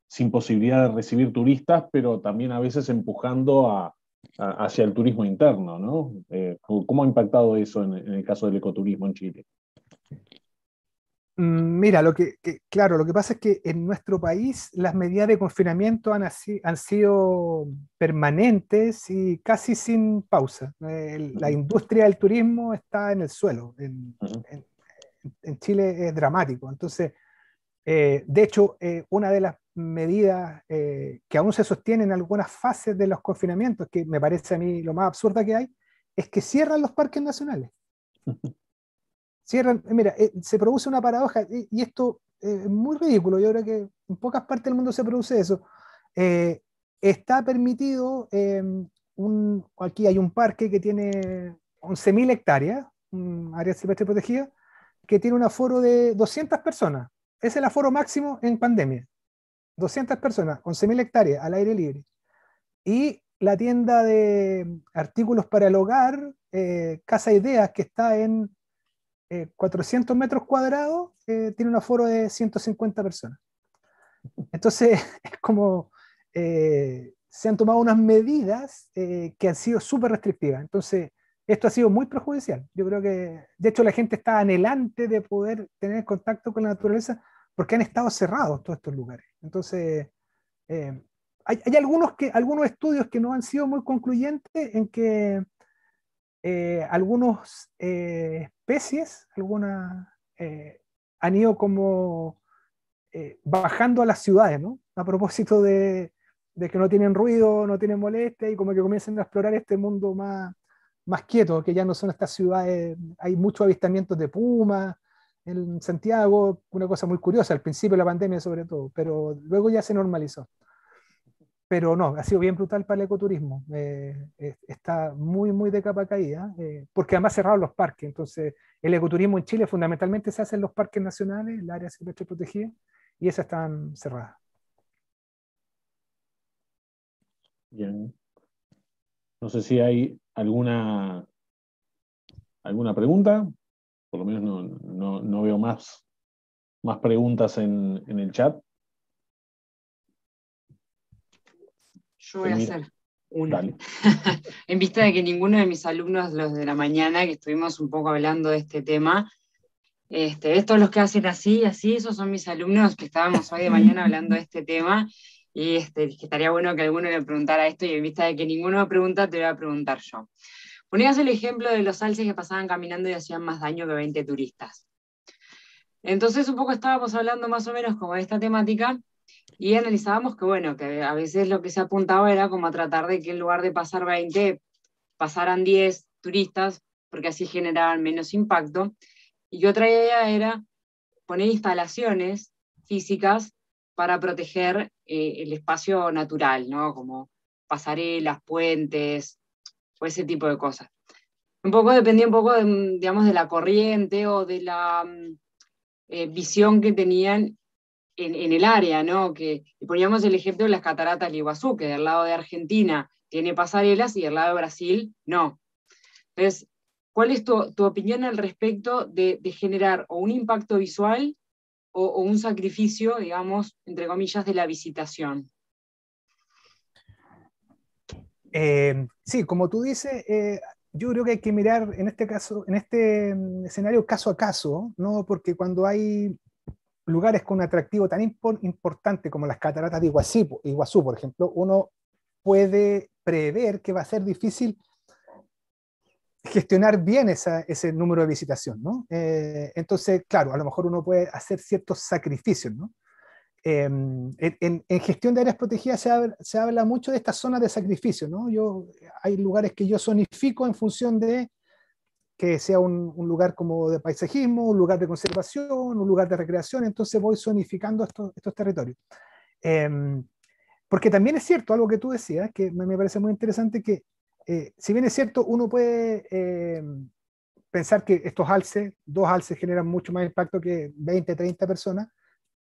sin posibilidad de recibir turistas, pero también a veces empujando a, hacia el turismo interno, ¿no? Eh, ¿Cómo ha impactado eso en, el caso del ecoturismo en Chile? Mm, mira, lo que, claro, lo que pasa es que en nuestro país las medidas de confinamiento han, sido permanentes y casi sin pausa. Eh, la industria del turismo está en el suelo. En, Chile es dramático. Entonces, eh, de hecho, una de las medidas eh, que aún se sostienen en algunas fases de los confinamientos, que me parece a mí lo más absurda que hay, es que cierran los parques nacionales. [LAUGHS] Cierran, mira, eh, se produce una paradoja y, esto eh, es muy ridículo, yo creo que en pocas partes del mundo se produce eso. está permitido, em, un, aquí hay un parque que tiene 11.000 hectáreas, un área silvestre protegida, que tiene un aforo de 200 personas. Es el aforo máximo en pandemia. 200 personas, 11.000 hectáreas al aire libre. Y la tienda de artículos para el hogar, eh, Casa Ideas, que está en 400 eh, metros cuadrados, eh, tiene un aforo de 150 personas. Entonces, [LAUGHS] es como se han tomado unas medidas que han sido súper restrictivas. Entonces, esto ha sido muy perjudicial. Yo creo que, de hecho, la gente está anhelante de poder tener contacto con la naturaleza porque han estado cerrados todos estos lugares. Entonces, eh, hay, algunos, que, algunos estudios que no han sido muy concluyentes en que eh, eh, algunas especies, han ido como bajando a las ciudades, ¿no? A propósito de, que no tienen ruido, no tienen molestia y como que comienzan a explorar este mundo más, más quieto, que ya no son estas ciudades, hay muchos avistamientos de pumas, en Santiago, una cosa muy curiosa, al principio de la pandemia sobre todo, pero luego ya se normalizó. Pero no, ha sido bien brutal para el ecoturismo. Eh, está muy, muy de capa caída, eh, porque además cerraron los parques. Entonces, el ecoturismo en Chile fundamentalmente se hace en los parques nacionales, el área silvestre protegida, y esas están cerradas. Bien. No sé si hay alguna, alguna pregunta por lo menos no, veo más, más preguntas en, el chat. Yo voy a hacer una. [LAUGHS] en vista de que ninguno de mis alumnos, los de la mañana, que estuvimos un poco hablando de este tema, este, estos los que hacen así, así, esos son mis alumnos que estábamos hoy de mañana [LAUGHS] hablando de este tema. Y este, estaría bueno que alguno le preguntara esto, y en vista de que ninguno pregunta, te voy a preguntar yo. Ponías el ejemplo de los alces que pasaban caminando y hacían más daño que 20 turistas. Entonces un poco estábamos hablando más o menos como de esta temática y analizábamos que, bueno, que a veces lo que se apuntaba era como tratar de que en lugar de pasar 20, pasaran 10 turistas, porque así generaban menos impacto. Y otra idea era poner instalaciones físicas para proteger eh, el espacio natural, ¿no? Como pasarelas, puentes, o ese tipo de cosas. Un poco dependía un poco, de, digamos, de la corriente o de la mm, eh, visión que tenían en, el área, ¿no? Que poníamos el ejemplo de las cataratas del Iguazú, que del lado de Argentina tiene pasarelas y del lado de Brasil no. Entonces, ¿cuál es tu, opinión al respecto de, generar o un impacto visual o, o, un sacrificio, digamos, entre comillas, de la visitación? Eh, sí, como tú dices, eh, yo creo que hay que mirar en este caso, en este mm, escenario caso a caso, ¿no? Porque cuando hay lugares con un atractivo tan importante como las cataratas de Iguazú, Iguazú, por ejemplo, uno puede prever que va a ser difícil gestionar bien ese número de visitación, ¿no? Eh, entonces, claro, a lo mejor uno puede hacer ciertos sacrificios, ¿no? Em, en, gestión de áreas protegidas se, habla mucho de estas zonas de sacrificio, ¿no? Yo, hay lugares que yo zonifico en función de que sea un, lugar como de paisajismo, un lugar de conservación, un lugar de recreación, entonces voy zonificando estos, territorios. Em, porque también es cierto, algo que tú decías, que me, parece muy interesante, que eh, si bien es cierto, uno puede em, pensar que estos alces, dos alces generan mucho más impacto que 20, 30 personas,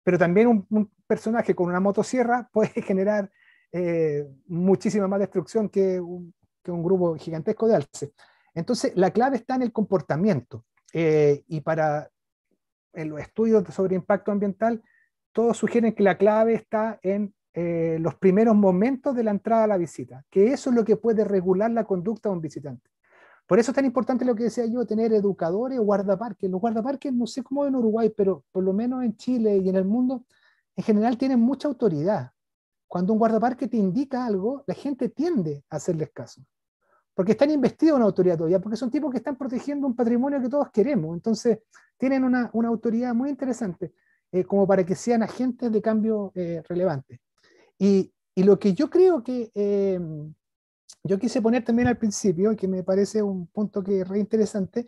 pero también un, personaje con una motosierra [LAUGHS] puede generar eh, muchísima más destrucción que un, grupo gigantesco de alce. Entonces, la clave está en el comportamiento. Eh, y para los estudios sobre impacto ambiental, todos sugieren que la clave está en eh, los primeros momentos de la entrada a la visita, que eso es lo que puede regular la conducta de un visitante. Por eso es tan importante lo que decía yo, tener educadores o guardaparques. Los guardaparques, no sé cómo en Uruguay, pero por lo menos en Chile y en el mundo, en general tienen mucha autoridad. Cuando un guardaparque te indica algo, la gente tiende a hacerles caso. Porque están investidos en autoridad todavía, porque son tipos que están protegiendo un patrimonio que todos queremos. Entonces, tienen una, autoridad muy interesante, eh, como para que sean agentes de cambio relevante. Eh, relevantes. Y, lo que yo creo que, eh, yo quise poner también al principio, que me parece un punto que es re interesante,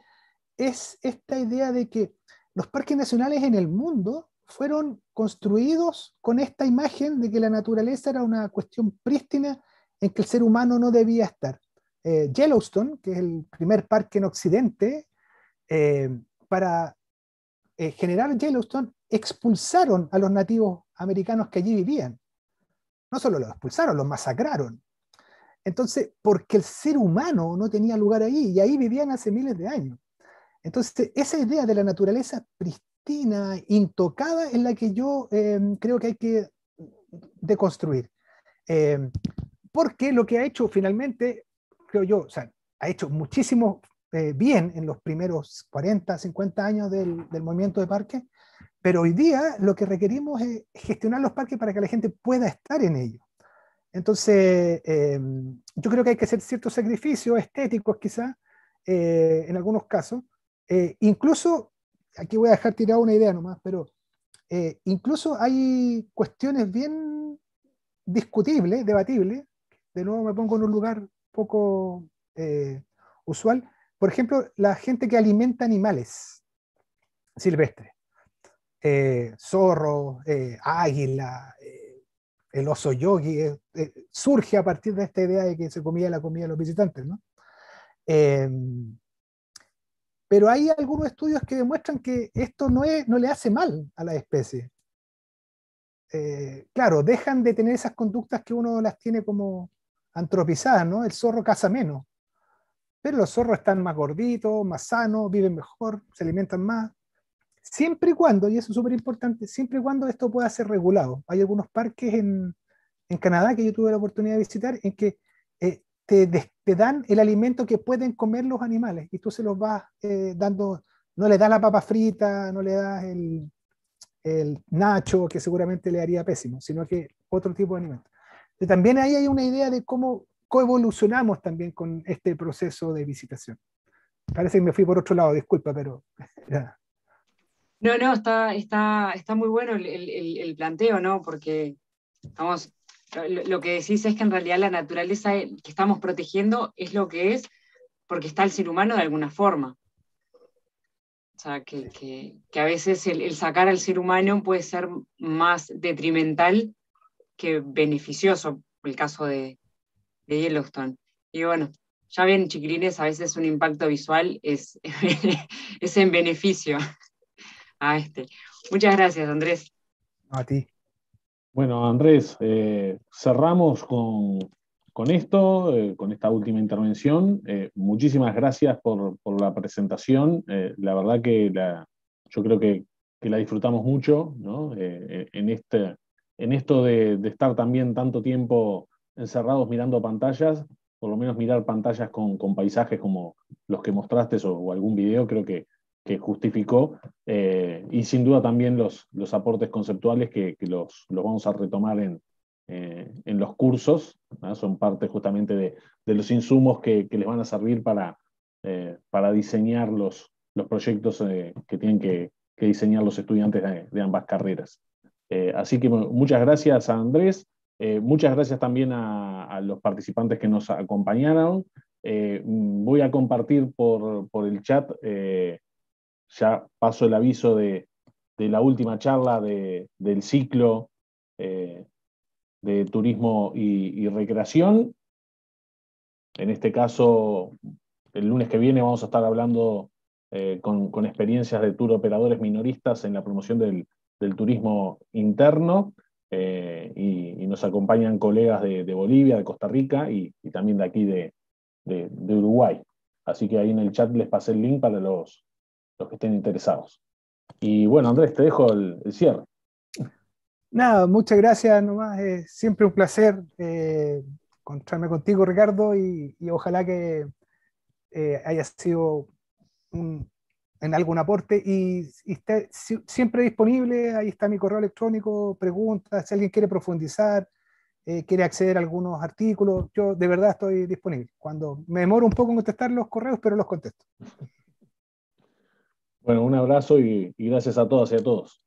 es esta idea de que los parques nacionales en el mundo fueron construidos con esta imagen de que la naturaleza era una cuestión prístina en que el ser humano no debía estar. Eh, Yellowstone, que es el primer parque en Occidente, eh, para eh, generar Yellowstone expulsaron a los nativos americanos que allí vivían. No solo los expulsaron, los masacraron. Entonces, porque el ser humano no tenía lugar ahí, y ahí vivían hace miles de años. Entonces, esa idea de la naturaleza pristina, intocada, es la que yo em, creo que hay que deconstruir. Em, porque lo que ha hecho finalmente, creo yo, o sea, ha hecho muchísimo eh, bien en los primeros 40, 50 años del, del movimiento de parques, pero hoy día lo que requerimos es gestionar los parques para que la gente pueda estar en ellos. Entonces, em, yo creo que hay que hacer ciertos sacrificios estéticos quizás, eh, en algunos casos. Eh, incluso, aquí voy a dejar tirada una idea nomás, pero eh, incluso hay cuestiones bien discutibles, debatibles, de nuevo me pongo en un lugar poco usual. Por ejemplo, la gente que alimenta animales silvestres, zorros, águila el oso yogi, eh, eh, surge a partir de esta idea de que se comía la comida de los visitantes. ¿no? Em, pero hay algunos estudios que demuestran que esto no, no le hace mal a la especie. Eh, claro, dejan de tener esas conductas que uno las tiene como antropizadas, ¿no? El zorro caza menos, pero los zorros están más gorditos, más sanos, viven mejor, se alimentan más siempre y cuando, y eso es súper importante, siempre y cuando esto pueda ser regulado. Hay algunos parques en, en Canadá que yo tuve la oportunidad de visitar en que eh, te, te, dan el alimento que pueden comer los animales y tú se los vas eh, dando, no le das la papa frita, no le das el, nacho, que seguramente le haría pésimo, sino que otro tipo de alimento. también ahí hay una idea de cómo coevolucionamos también con este proceso de visitación. Parece que me fui por otro lado, disculpa, pero... [LAUGHS] No, no, está, está, está muy bueno el, planteo, ¿no? Porque vamos lo, que decís es que en realidad la naturaleza que estamos protegiendo es lo que es porque está el ser humano de alguna forma. O sea, que, a veces el, sacar al ser humano puede ser más detrimental que beneficioso, el caso de, Yellowstone. Y bueno, ya ven, chiquilines, a veces un impacto visual es, [LAUGHS] es en beneficio este. Muchas gracias, Andrés. A ti. Bueno, Andrés, eh, cerramos con, esto, eh, con esta última intervención. Eh, muchísimas gracias por, la presentación. la verdad que la, yo creo que, la disfrutamos mucho en, este, en esto de, estar también tanto tiempo encerrados mirando pantallas, por lo menos mirar pantallas con, paisajes como los que mostraste o algún video, creo que, que justificó, eh, y sin duda también los, los aportes conceptuales que, que los, vamos a retomar en, eh, los cursos, son parte justamente de, los insumos que, les van a servir para, eh, para diseñar los, los proyectos que tienen que, diseñar los estudiantes de, ambas carreras. así que muchas gracias a Andrés, muchas gracias también a, los participantes que nos acompañaron. voy a compartir por, el chat ya paso el aviso de, la última charla del ciclo eh, de turismo y, recreación. En este caso, el lunes que viene vamos a estar hablando eh, con, experiencias de tour operadores minoristas en la promoción del, turismo interno. Eh, y, nos acompañan colegas de, Bolivia, de Costa Rica y, también de aquí de, de Uruguay. Así que ahí en el chat les pasé el link para los, los que estén interesados. Y bueno, Andrés, te dejo el, cierre. Nada, muchas gracias nomás. es eh, siempre un placer eh, encontrarme contigo, Ricardo, y, ojalá que hayas eh, haya sido en algún aporte. Y, esté siempre disponible, ahí está mi correo electrónico, preguntas, si alguien quiere profundizar, quiere acceder a algunos artículos, yo de verdad estoy disponible. Cuando me demoro un poco en contestar los correos, pero los contesto. Bueno, un abrazo y, gracias a todas y a todos.